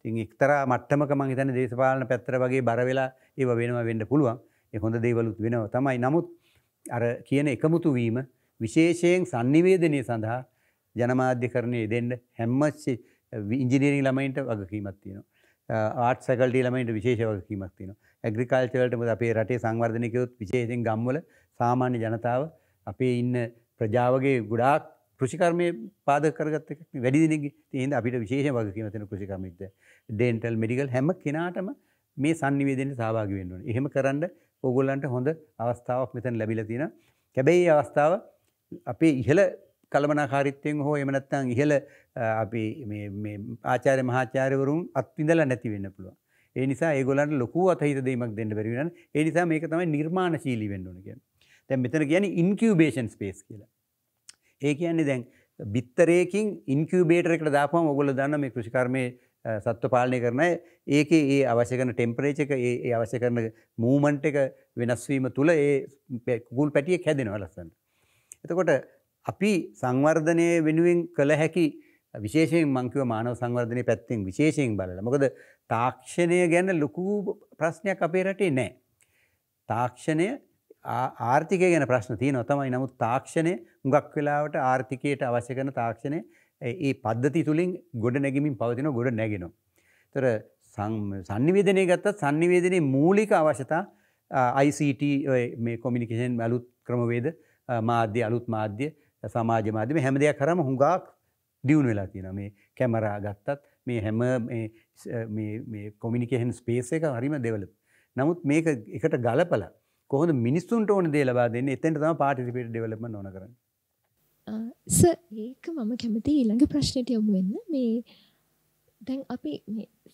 තින් එක්තර මට්ටමක මං හිතන දේශපාලන පැත්තර වගේ බරවෙලා ඒ වෙනවා වෙන්න පුළුවන් හොඳ දේවලුත් වෙනව තමයි නමුත් අර කියන එකමුතු වීම විශේෂයෙන් සංනිවේදනය සඳහා ජනමාධ්‍ය කරණය දෙන්න හැම්මච්චේ ඉංජිනීරින් ළමයින්ට වගකීමක් තියෙනවා ආට් සැකල්ඩි ළමයින්ට විශේෂ වගකීමක් තියෙනවා ඇග්‍රිකල්චරලට මොකද අපේ රටේ සංවර්ධනය කිව්වොත් විශේෂයෙන් ගම්වල සාමාන්‍ය ජනතාව අපේ ඉන්න ප්‍රජාවගේ ගොඩාක් කෘෂිකර්මය පාදක කරගත්ත එකක් වැඩි දිනෙකගේ තියෙන අපිට විශේෂ වගකීමක් තියෙන කෘෂිකර්මිකද ඩෙන්ටල් මෙඩිකල් හැම කෙනාටම මේ sannivedanට සහභාගී වෙන්න ඕනේ. එහෙම කරන්න ඕගොල්ලන්ට හොඳ අවස්ථාවක් මෙතන ලැබිලා තියෙනවා. හැබැයි මේ අවස්ථාව අපේ ඉහළ කළමනාකාරිත්වයෙන් හෝ එම නැත්නම් ඉහළ අපි මේ ආචාර්ය මහාචාර්යවරුන් අත්විඳලා නැති වෙන්න පුළුවන්. ඒ නිසා ඒගොල්ලන්ට ලොකු අතහිත දෙයක් දෙන්න බැරි වෙනවා. ඒ නිසා මේක තමයි නිර්මාණශීලී වෙන්න ඕන කියන්නේ. දැන් මෙතන කියන්නේ ඉන්කියුබේෂන් ස්පේස් කියලා. ඒ කියන්නේ දැන් බිත්තරයකින් ඉන්කියුබේටර් එකට දාපුවම ඔයගොල්ලෝ දන්න මේ කෘෂිකර්මයේ සත්ව පාලනය කරන ඒකේ ඒ අවශ්‍ය කරන ටෙම්පරේචර් එක ඒ ඒ අවශ්‍ය කරන මූවමන්ට් එක වෙනස් වීම තුල ඒ කුකුල් පැටියෙක් හැදෙනවා ලස්සනට. එතකොට අපි සංවර්ධනය වෙනුවෙන් කළ හැකි විශේෂෙන් මංකව මානව සංවර්ධනය පැත්තෙන් විශේෂයෙන් බලල මොකද තාක්ෂණය ගැන ලොකු ප්‍රශ්නයක් අපේ රටේ නෑ. තාක්ෂණය ආර්ථිකය ගැන ප්‍රශ්න තිය නොතමයි නමුත් තාක්ෂණය හුඟක් වෙලාවට ආර්ථිකයට අවශ්‍ය කන තාක්ෂණය ඒ පද්ධති තුළින් ගොඩ නැගමින් පවතින ගොඩ නැගෙන. තර සංනිවේදනය ගත්තත් සංනිවේදනයේ මූලික අවශ්‍යතා ICT මේ කොමිනිිකෂන් ඇලුත් ක්‍රමවේද මාධ්‍ය අලුත් මාධ්‍ය සමාජ මාධ්‍යම හැම දෙයක් කරම හුඟක් දියුණු වෙලා තියෙන මේ කැමරා ගත්තත් මේ හැම කොමිනිිකහන් ස්පේස එක හරිම දෙවල. නමුත් මේක එකට ගලපල කොහොද මිනිස්සුන්ට ඕන දේ ලබා දෙන්න එතැට තම පාටිපිට දෙවලම නොන කරන්න. ස ඒක මම කැමති ඊළඟ ප්‍රශ්නයට යොමු වෙන්න මේ දැන් අපි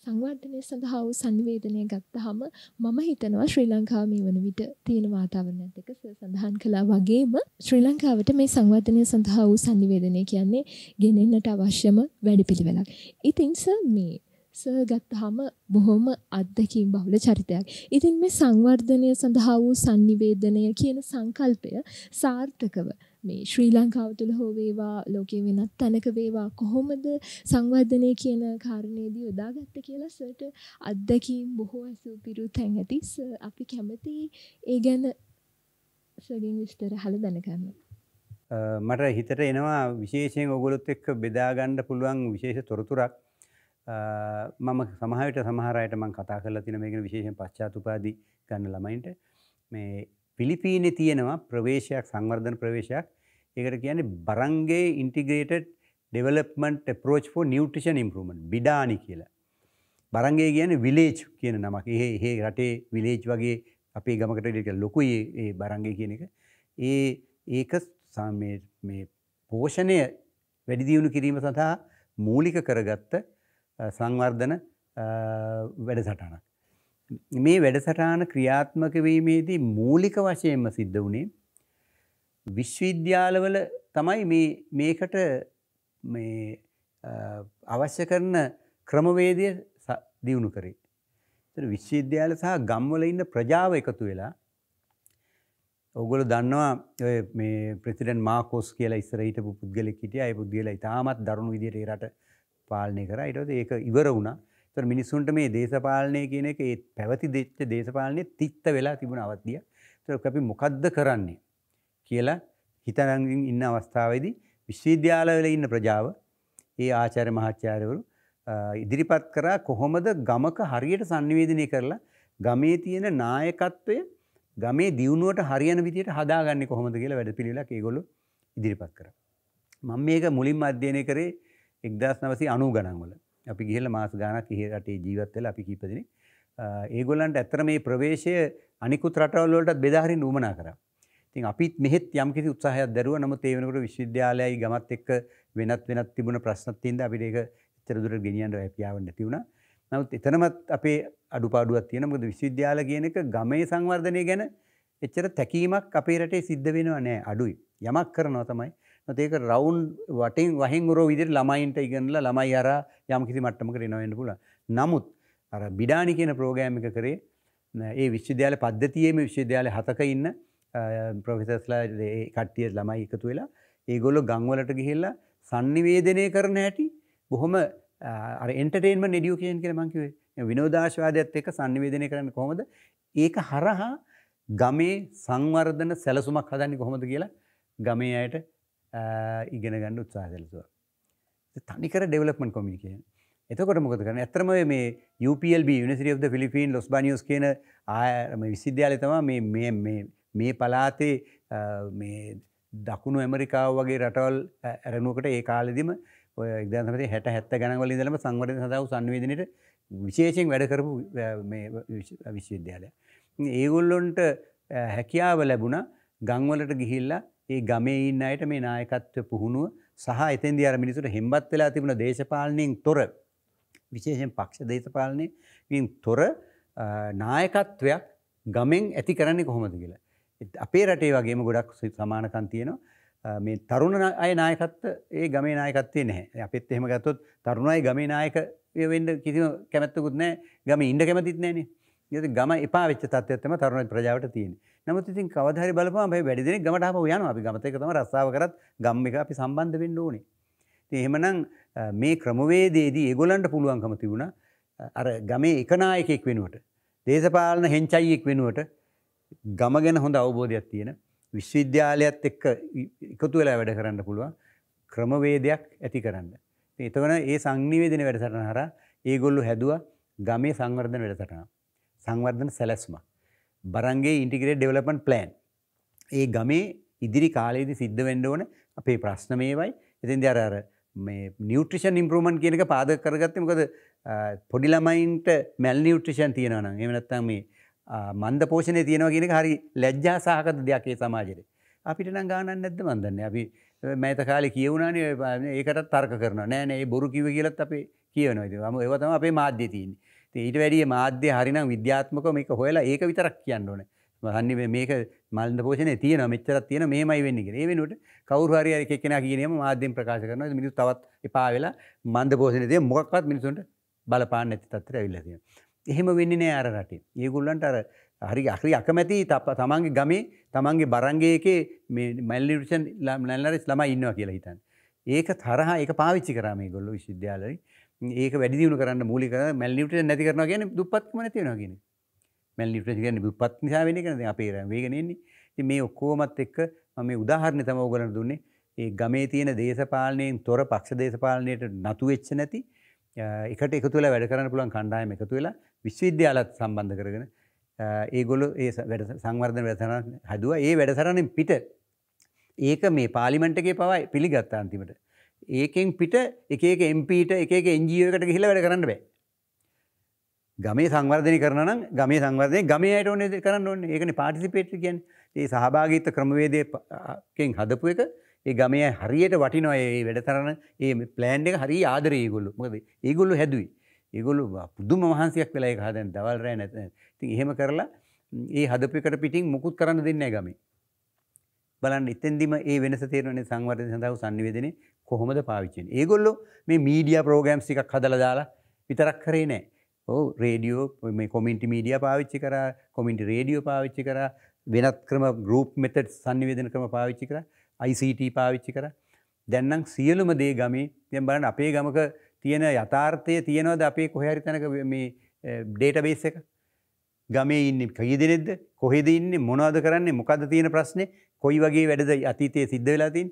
සංවර්ධනය සඳහා වූ සංවේදනය ගත්තාම මම හිතනවා ශ්‍රී ලංකාව මේ වන විට තියෙන වාතාවරණයත් එක්ක සඳහන් කළා වගේම ශ්‍රී ලංකාවට මේ සංවර්ධනය සඳහා වූ සංනිවේදනය කියන්නේ ගෙනෙන්නට අවශ්‍යම වැඩපිළිවෙලක්. ඉතින් සර් මේ සර් ගත්තාම බොහොම අත්දැකීම් බහුල චරිතයක්. ඉතින් මේ සංවර්ධනය සඳහා වූ සංනිවේදනය කියන සංකල්පය සාර්ථකව මේ ශ්‍රී ලංකාව තුළ හෝ වේවා ලෝකයේ වෙනත් තැනක වේවා කොහොමද සංවර්ධනය කියන කාරණේදී යොදාගත්ත කියලා සර්ට අත්දැකීම් බොහෝ ඇසූපිරු තැන් ඇති අපි කැමති ඒ ගැන සගින් විස්තර හල දැනගන්න මට හිතට එනවා විශේෂයෙන් ඔගොලොත් එක්ක බෙදාගණ්ඩ පුළුවන් විශේෂ තොරතුරක් මම සමහට සමහරයට මං කතා කරලා තින මේක විශේෂෙන් පශ්චාතුපාදී ගන්න ළමයින්ට මේ පිලිපීනේ තියෙනවා ප්‍රවේශයක් සංවර්ධන ප්‍රවේශයක් ඒකට කියන්නේ barangay integrated development approach for nutrition improvement BIDANI කියලා. බරංගේ කියන්නේ විලේජ් කියන නමක්. ඒ ඒ රටේ විලේජ් වගේ අපේ ගමකට ඒක ලොකුයි ඒ බරංගේ කියන එක. ඒ ඒක මේ මේ පෝෂණය වැඩි දියුණු කිරීම සඳහා මූලික කරගත්ත සංවර්ධන වැඩසටහනක්. මේ වැඩසටාන ක්‍රියාත්මක වීමේදී මූලික වශයෙන්ම සිද්ධ වුණේ විශ්වවිද්‍යාලවල තමයි මේ මේකට මේ අවශ්‍ය කරන ක්‍රමවේදය දියුණු කරේ. එතන විශ්වවිද්‍යාල සහ ගම්වල ඉන්න ප්‍රජාව එකතු වෙලා ඔගොල්ලෝ දන්නවා ඔය මේ ප්‍රෙසිඩන්ට් මාකෝස් කියලා ඉස්සර හිටපු පුද්ගලෙක් හිටියා. ඒ පුද්ගලයා ඉතාමත් දරුණු විදිහට ඒ රට පාලනය කරා. ඊට පස්සේ ඒක ඉවර වුණා. තොර මිනිස්සුන්ට මේ දේශපාලනය කියන එක ඒ පැවති දෙච්ච දේශපාලනය තිත්ත වෙලා තිබුණ අවත්දිය තොර අපි මොකද්ද කරන්නේ කියලා හිතනගින් ඉන්න අවස්ථාවේදී විශ්වවිද්‍යාලවල ඉන්න ප්‍රජාව ඒ ආචාර්ය මහාචාර්යවරු ඉදිරිපත් කරා කොහොමද ගමක හරියට සංනිවේදනය කරලා ගමේ තියෙන නායකත්වය ගමේ දියුණුවට හරියන විදියට හදාගන්න කොහොමද කියලා වැඩ පිළිලක් ඒගොල්ලු ඉදිරිපත් කර. මම මේක මුලින්ම අධ්‍යයනය කරේ එක්දස් නවසි අනු ගණන්වල අපි ගිහල මාස් ගානක් ඉහ රටේ ජීවත්වෙල අපි කීපදින ඒගොල්ලන්ට ඇත්තර මේ ප්‍රවේශය අනිකුත් රටවල්ලට බෙදාහරි නූමනා කර ඉතින් අපිත් මෙහෙත් යම්කිසි උත්සාහයක් දරුව නමුත් ඒ වෙනකොට විශ්වවිද්‍යාලයයි ගමත් එක්ක වෙනත් වෙනත් තිබුණ ප්‍රශ්නත් තියෙනද අපිට ඒක එච්චර දුරට ගෙනියන්න හැකියාවක් නැති වුණා. නමුත් එතනමත් අපේ අඩුපාඩුවක් තියෙනවා. මොකද විශ්වවිද්‍යාල කියන එක ගමේ සංවර්ධනය ගැන එච්චර තැකීමක් අපේ රටේ සිද්ධ වෙනවා නෑ අඩුයි. යමක් කරනවා තමයි. ඒක රවුන්් වටින් වහින් ගරෝ විදිර ළමයින්ට ඉගන්නලා ළමයි අර යම් කිසි මට්ටමක රෙනවෙන්න පුල නමුත් අර බිඩානි කියන ප්‍රෝගෑමික කරේ ඒ විශ්වවිද්‍යාල පද්ධතියේම විශ්වවිද්‍යාල හතක ඉන්න ප්‍රොෆෙසස්ලා කට්ටිය ළමයි එකතු වෙලා ඒගොල්ලො ගංවලට ගිහිල්ලා සන්නිවේදනය කරන හැටි බොහොම එන්ටේම නෙඩියෝකයන් කර මංකිවේ විනෝදාශවාදයක්ත් එක සන්නිවේදනය කරන්න කොමද ඒක හරහා ගමේ සංවර්ධන සැලසුමක් හදන්න කොහොමද කියලා ගමේ අයට ඉගෙන ගන්න උත්සා කලතුව. තනිකර ඩෙවලපමන් කොමිකේ එතකොට මොකද කරන ඇතරම මේ UPLB නිසිරිය ද ෆිලිපීන් ලොස් බනිියස් කියන ආයම විසිද්‍යාලය තම මේ පලාතේ දකුණු ඇමරිකාව වගේ රටවල් ඇරනුවකට ඒ කාලෙදිම ඔයදනට හැට හැත්ත ගැනවල දලම සංවර සඳව සංවේදනයට විශේෂයෙන් වැඩකරපු විශ්වවිද්‍යාලය. ඒගොල්ලොන්ට හැකියාව ලැබුණ ගංවලට ගිහිල්ලා ඒ ගමේ ඉන්න අයට මේ නායකත්ව පුහුණුව සහ එතෙන්දී අර මිනිසුට හෙම්බත් වෙලා තිබුණ දේශපාලනයෙන් තොර විශේෂයෙන් පක්ෂ දේශපාලනයෙන් තොර නායකත්වයක් ගමෙන් ඇති කරන්නේ කොහොමද කියලා. අපේ රටේ වගේම ගොඩක් සමානකම් තියෙනවා. මේ තරුණ අය නායකත්ව ඒ ගමේ නායකත්වයේ නැහැ. අපිත් එහෙම ගත්තොත් තරුණ අය ගමේ නායක වෙන්න කිසිම කැමැත්තකුත් නැහැ. ගමේ ඉන්න කැමැතිත් නැහැනේ. ඉතින් ගම එපා වෙච්ච තත්ත්වයක් තමයි තරුණ ප්‍රජාවට තියෙන්නේ. නමුත් ඉතින් කවදා හරි බලපුවම අපි වැඩි දෙනෙක් ගමට ආපහු යනවා. අපි ගමත එක්ක තමයි රස්සාව කරත් ගම් එක අපි සම්බන්ධ වෙන්න ඕනේ. ඉතින් එහෙමනම් මේ ක්‍රමවේදයේදී ඒගොල්ලන්ට පුළුවන්කම තිබුණා අර ගමේ එක නායකයෙක් වෙනුවට දේශපාලන හෙන්චයියෙක් වෙනුවට ගම ගැන හොඳ අවබෝධයක් තියෙන විශ්වවිද්‍යාලයත් එක්ක එකතු වෙලා වැඩ කරන්න පුළුවන් ක්‍රමවේදයක් ඇති කරන්න. එතවන ඒ සංනිවේදන වැඩසටන හර ඒගොල්ලු හැදුව ගමේ සංවර්ධන වැඩසටනවා. සංවර්ධන සැලැස්ම. බරන්ගේ ඉන්ටිග්‍රේට ඩෙවලපන් ප්ලෑන්. ඒ ගමේ ඉදිරි කාලයේදි සිද්ධ වෙන්ඩෝන අපේ ප්‍රශ්න මේවයි එතින් අරර මේ නිියවට්‍රිෂන් ඉම්පරමන් කියනක පාද කරගත්තමකද පොඩිලමයින්ට මැල් නිියවට්‍රිෂන් තියෙනවන එමනත්තම් මේ මන්ද පෝෂණය තියෙනවා කියෙන හරි ලැජ්ජා සාහකත දෙයක්ේ සමාජයට. අපිට නම් ගානන් නැද්ද මන්දන්න අපි මෑත කාලෙ කියවුණනේ ඒකට තර්ක කරන නෑනේ බොරු කිව කියලත් අපේ කියවනොයිද ම ඒවතම අපේ මාධ්‍ය තියන්නේ ඊට වැඩිය මාධ්‍ය හරිනම් විද්‍යාත්මක මේක හොයලා ඒක විතරක් කියන්න ඕන හන්න මේක මල්ද පෝෂණය තියන මෙච්චරත් තියෙන මේමයි වෙන්නගෙන ඒ වෙනට කවරු හරි කෙන කියනීම මාධ්‍යෙන් ප්‍රකාශ කරන මිනිස් තවත් එපා වෙලා මන්ද පෝෂණයදය මොක්වත් මිනිසුන්ට බලපාන්න ඇති තත්තර ඇවිල්ලතිය. එහෙම වෙන්නේ නෑ අර රටේ ඒගුල්ලන්ට අර හරි අහරි අකමැති තප තමන්ගේ ගමේ තමන්ගේ බරංගයකේ මැල්ලිටෂන් නැල්ලරස් ළම ඉන්නවා කියලා හිතන්. ඒක තරහා ඒ පාවිච්චි කරම ගොල්ල විශද්‍යාලරි ඒක වැඩිදිවුණු කරන්න මූලික මැල් නිියට නැති කරන ගැන දුපත්ම තියෙනගෙන මැල් නිිට ගන්න දුපත් නිසා වෙන කරන අපේ වේගෙනෙන්නේ ති මේ ඔක්කෝමත් එක්ක මේ උදාහරණ තම ඕගලන දුන්නේ ඒ ගමේ තියෙන දේශපාලනයෙන් තොර පක්ෂ දේශපාලනයට නතු වෙච්ච නැති එකට එකතුල වැඩ කරන්න පුළන් කණ්ඩායම එකතු වෙලා විශ්වවිද්‍යාලත් සම්බන්ධ කරගෙන ඒගොලු ඒ වැඩ සංවර්ධන වැසර හදුව ඒ වැඩසරණෙන් පිට ඒක මේ පාලිමෙන්ටගේ පවයි පිළිගත්තා අන්තිමට ඒකෙන් පිට එකක එම්පීට එකක එන්ජීවකට හිල වැඩ කරන්න බෑ. ගමේ සංවර්ධය කරන ගමේ සංවර්ධය ගමයට ඕන කරන්න ඕන්න ඒකන පාටිසිපේට් කියන් ඒ සහභාගීත ක්‍රමවේදයකෙන් හදපු එක ඒ ගමය හරියට වටිනවා ඒ වැඩතරන ඒ පලෑන්් එක හරි ආදර ඒගොල්ලු මොද ඒගොල්ලු හැදුවයි ඒගොල්ලු පුදුම මහන්සියක් වෙලා එක හදන් දවල්රෑ නැත ති එහෙම කරලා ඒ හදපිකට පිටින් මුකුත් කරන්න දෙන්න ගමේ බලන්න එතැන්දිම ඒ වෙනස තේරනේ සංවර්ධය සඳහු සන්නිවේදනේ කොහොමද පාවිච්චෙන් ඒගොල්ලො මේ මීඩිය ප්‍රෝගෑම් එකක් හදල දාලා විතරක් කරේ නෑ ඕ රේඩියෝ මේ කොමින්ටි මීඩිය පාවිච්චි කර කොමින්ටි රේඩියෝ පාවිච්චි කර වෙනත් ක්‍රම ගරුප් මෙතට සන්නිවේදන ක්‍රම පාවිච්චි කර ICT පාවිච්චි කර දැන්නම් සියලුම දේ ගමේ දැම් බලන්න අපේ ගමක තියෙන යථාර්ථය තියෙනවද අපේ කොහැරි තැනක මේ ඩේටබේස් eh, එක ගමේ ඉන්න කයිදිනෙද කොහෙද ඉන්න මොනවද කරන්නේ මොකද තියෙන ප්‍රශ්නය කොයි වගේ වැඩද අතීතය සිද්ධ වෙලාතින්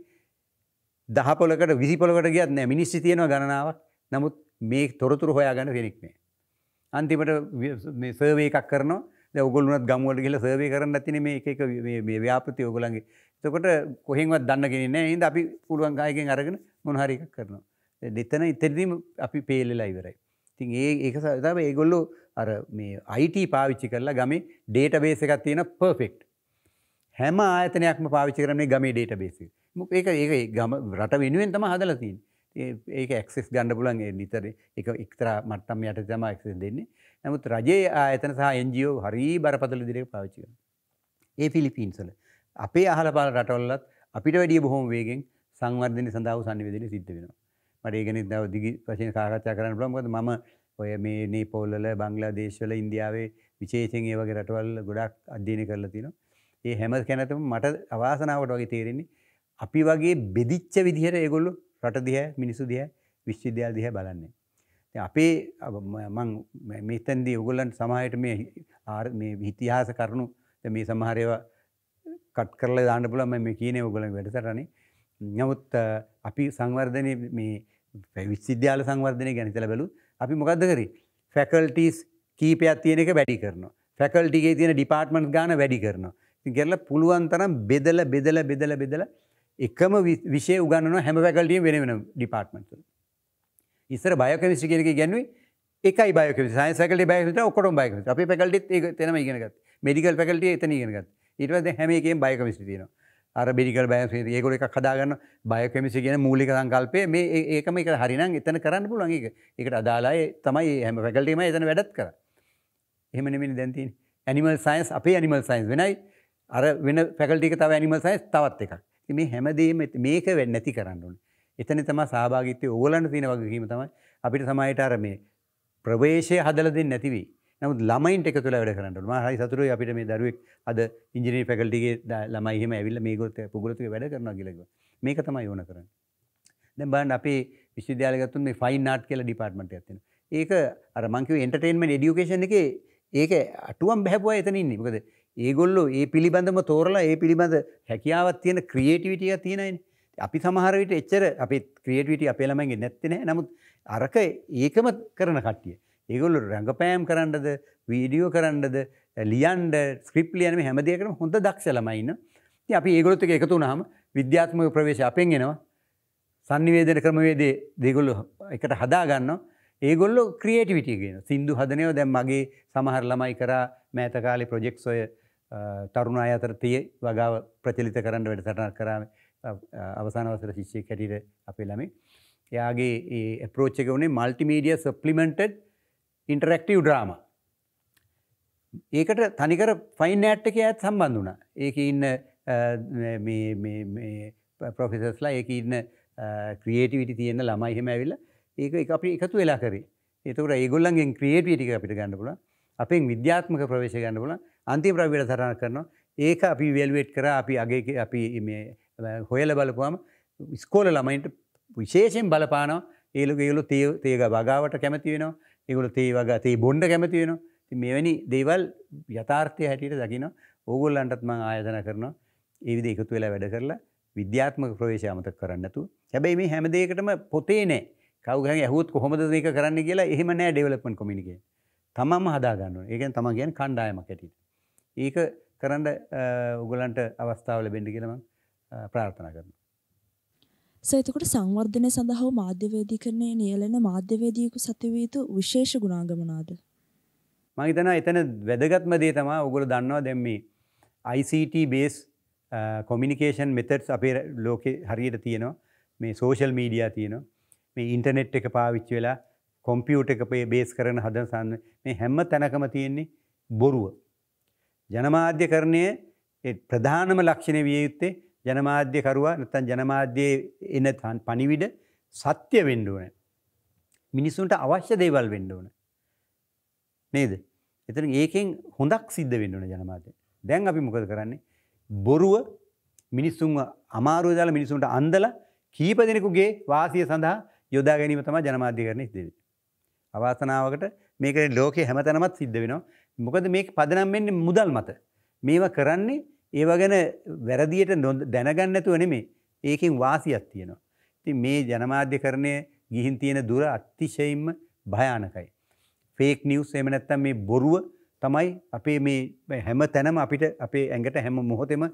දහපොලකට විසිපොලකට ගියත් නෑ මිනිස්සි තියෙනවා ගණනාවක් නමුත් මේ තොරතුරු හොයා ගන්න කෙනෙක්නේ. අන්තිමට සර්වේ එකක් කරනවා ඔගොලුනත් ගම්වලට කියල සර්වේ කරන්න තින මේ එක ව්‍යාපති ඔගොලන්ගේ තකොට කොහෙන්වත් දන්න කෙනෙන හිද අපි පුළුවන් ගායකෙන් අරගෙන මොනහරිකක් කරනවා. දෙතන ඉතරිදීම අපි පේලෙලා ඉවරයි. තින් ඒ ඒක සතාව ඒගොල්ලු අර මේ අයිට පාවිච්චි කරලා ගමේ ඩේට බේස එකක් තියෙන පර්ෆෙක්්. හැම ආතනයක්ම පාවිච්චි කරන්නේ ගමේ ඩේට බේසිේ ඒක ඒ ගම රට වෙනුවෙන් තම හදලතින් ඒක ඇක්සෙස් ගණඩ පුලන් නිතර එක එක්තර මට්ටම් යට තම එක්ස දෙන්නේ නමුත් රජයේ ඇතන සහ එන්ජියෝ හරී බරපතල දිරක පාච්චිය. ඒ ෆිලිපීන්සල. අපේ අහලපාල රටවල්ලත් අපිට වැඩිය බොහොම වේගෙන් සංවර්ධනය සඳහු සනිවෙදෙන සිද්ධ වෙන. මට ඒගෙන දව දිගි වශයෙන් කාකච්ඡා කරන්න පුළන්ගොද ම ඔය මේ නේ පෝල්ල බංලා දේශවල ඉන්දියාවේ විශේෂෙන් ඒ වගේ රටවල් ගොඩක් අධ්‍යයන කරලා තිනවා. ඒ හැම කැනතම මට අවාසනාවට වගේ තේරෙන්නේ අපි වගේ බෙදිච්ච විදිහට ඒගොල්ලු රට දිහ මිනිසු දිහ විශ්වවිද්‍යාල දිහ බලන්නේ. අපේ මං මෙතන්දී ඔගොල්ලන් සමහයට මේ ආර් මේ විතිහාස කරනු මේ සමහරයවා කට් කරලා දාන්න පුළුවන් මම මේ කියන්නේ ඔයගොල්ලන් වැඩසටහනේ. නමුත් අපි සංවර්ධනයේ මේ විශ්වවිද්‍යාල සංවර්ධනය ගැන ඉතලා බැලුවොත් අපි මොකද්ද කරේ? ෆැකල්ටිස් කීපයක් තියෙන එක වැඩි කරනවා. ෆැකල්ටිගේ තියෙන ඩිපාර්ට්මන්ට් ගාන වැඩි කරනවා. ඉතින් කරලා පුළුවන් තරම් බෙදලා බෙදලා බෙදලා බෙදලා එකම විෂය උගන්න හැම පැකල්ටිය වෙන වෙන ඩිපාර්ටමට. ඉස්සර බයකමිසි කෙනෙක ගැන්වයි එකයි බයක සයකල බයකට ඔකොට බයක අප පැකල්ටිත් ඒ තෙනම ඉගෙනගත් මඩිකල් පැකල්ටිය එතන ඉගෙනගත් ඉටවද හැමකෙන් බයකමිසි තියෙන අර බිඩිකල් බය ඒකොල එක කදාගන්න බයකමිසි කියන මූලික සංකල්පය මේ ඒකම එක හරිනම් එතන කරන්න පුළන් එක එකට අදාලාය තමයි හැම පැකල්ටීම එතන වැඩත් කර එහෙමනමිනි දැන්තින් ඇනිමල් සයින්ස් අපේ ඇනිමල් සයින්ස් වෙනයි අර වෙන පැකල්ටික තව ඇනිමල් සයින්ස් තවත් එකක් මේ හැමදේම මේක වෙන්න නැති කරන්න ඕනේ. එතන තමයි සහභාගීත්වය ඕගලන්ට තියෙන වගකීම තමයි අපිට සමාජයට අර මේ ප්‍රවේශය හදලා දෙන්නේ නැති වෙයි. නමුත් ළමයින්ට එකතු වෙලා වැඩ කරන්න ඕනේ. මම හරි සතුටුයි අපිට මේ දරුවෙක් අද ඉංජිනේරින් ෆැකල්ටිගේ ළමයි එහෙම ඇවිල්ලා මේගොල්ලෝ පුගුරතුගේ වැඩ කරනවා කියලා කිව්වා. මේක තමයි ඕන කරන්නේ. දැන් බලන්න අපේ විශ්වවිද්‍යාලය ගත්තොත් මේ ෆයින් ආර්ට් කියලා ඩිපාර්ට්මන්ට් එකක් තියෙනවා. ඒක අර මං කිව්වේ එන්ටර්ටේන්මන්ට් එඩියුකේෂන් එකේ ඒක අටුවම් බහැපුවා එතන ඉන්නේ. මොකද ඒගොල්ලො ඒ පිළිබඳම තෝරලා ඒ පිළිබඳ හැකියාවත් තියෙන ක්‍රියේටිවිටිය තියෙනයින් අපි සමහරවිට එච්චර අපි ක්‍රියටවිට අපේළමගේ නැත්තින නමුත් අරක ඒකම කරන කට්ටිය. ඒගොල්ලු රැඟපෑම් කරන්නද වීඩියෝ කරන්නද ලියන්ඩ ස්ක්‍රිප් ලියන හැමදයකරම හොඳ දක්ෂලමයින්න ති අපි ඒගොලොත්ක එකතු නම් විද්‍යාත්මක ප්‍රවේශ අපෙන් එෙනවා සන්නිවේදන ක්‍රමවේදේ දෙගොල්ලු එකට හදාගන්නවා ඒගොල්ලො ක්‍රියේටිවිටියගෙන සිින්දු හදනයෝ දැම් මගේ සමහර ළමයි කරා මෑතකාලි ප්‍රජෙක්සොය තරුණා අතර තිය වගාව ප්‍රචලිත කරන්න වැඩ සටනක් කරාම අවසානවසර ශිෂ්‍යය කැටිර අපේ ළමේ යාගේ ප්‍රෝච්චක වනේ මල්ටිමීඩිය සප්ලිමෙන්ටඩ් ඉන්ටරෙක්ටව ඩ්‍රාම ඒකට තනිකර ෆයින් ඇට්ටක ඇත් සම්බන්ධ වුණ ඒක ඉන්න පොෆෙසස්ලා ඒක ඉන්න ක්‍රියේටිවිට තියෙන ළමයි හෙම ඇවිල්ල ඒක එක අපි එකතු වෙලා කරේ ඒතුකට ඒගොල්ලන්ගෙන් ක්‍රියේටිවිටික අපිට ගන්න පුල අපෙන් විද්‍යාත්මක ප්‍රවේශ ගන්න පුලන් අන්තිම ද්‍රව්‍යයට සටහන් කරනවා. ඒක අපි ඉවැලුවේට් කරා අපි අගේ අපි මේ හොයලා බලපුවම ස්කෝල ළමයින්ට විශේෂයෙන් බලපානවා. ඒලු ඒගොල්ලෝ තේ තේ වගාවට කැමති වෙනවා. ඒගොල්ලෝ තේ වගා තේ බොණ්ඩ කැමති වෙනවා. ඉතින් මෙවැනි දේවල් යථාර්ථය හැටියට දකින්න ඕගොල්ලන්ටත් මම ආයතන කරනවා. ඒ විදිහේ එකතු වෙලා වැඩ කරලා විද්‍යාත්මක ප්‍රවේශය අමතක කරන්න නැතුව. හැබැයි මේ හැම දෙයකටම පොතේ නෑ. කවුරුහරි ඇහුවොත් කොහොමද මේක කරන්න කියලා එහෙම නෑ ඩෙවලොප්මන්ට් කොමියුනිකේෂන්. තමන්ම හදා ගන්න ඕනේ. ඒ කියන්නේ තමන් කියන්නේ කණ්ඩායමක් හැටියට. ඒක කරන්න උගලන්ට අවස්ථාවල බෙන්ඩි කියලම ප්‍රාර්ථනා කරන. සේතකට සංවර්ධනය සඳහා මාධ්‍යවේදී කරන්නේ නියලෙන මාධ්‍යවේදියකු සතිවීතු විශේෂ ගුණාගමනාද. මහිතන එතන වැදගත්ම දේ තමා ඔගොල දන්නවා දැම්ම ICT බේස් කොමිනිකේෂන් මෙතටස් අපේ ලෝකෙ හරියට තියෙනවා මේ සෝෂල් මීඩියා තියනවා මේ ඉන්ටනෙට් එක පාවිච්ච වෙලා කොම්පියුට එක පේ බේස් කරන හදසන්න මේ හැම්ම තැනකම තියෙන්නේ බොරුව ජනමාධ්‍යකරණය ප්‍රධානම ලක්ෂණ විය යුත්තේ ජනමාධ්‍යකරවා නතන් ජනමාධ්‍යයේ එන තන් පනිවිඩ සත්‍ය වෙන්ඩුවන. මිනිස්සුන්ට අවශ්‍ය දේවල් වෙන්ඩුවන. නේද. එතන ඒකෙන් හොඳක් සිද්ධ වෙන්ඩුවන ජනමාධ්‍ය. දැන් අපි මොකද කරන්නේ. බොරුව මිනිස්සුන් අමාරුදාල මිනිසුන්ට අන්දල කීප දෙනෙකුගේ වාසිය සඳහා යොදා ගැනීම තම ජනමාධ්‍යකරණය සිදේ. අවාසනාවකට මේක ලෝකෙ හැමතනමත් සිද්ධ වෙනවා මොකද මේ පදනම් මෙන්න මුදල් මත. මේවා කරන්නේ ඒවා ගැන වැරදියට නොද දැනගන්නඇතුව නෙමේ ඒකින් වාසියක් තියෙනවා. ති මේ ජනමාධ්‍ය කරණය ගිහින් තියෙන දුර අත්තිශයිම්ම භයානකයි. ෆේක් නිවස් එමනැත්තම් මේ බොරුව තමයි අපේ මේ හැම තැනම අපිට අපේ ඇඟට හැම මොහොතෙම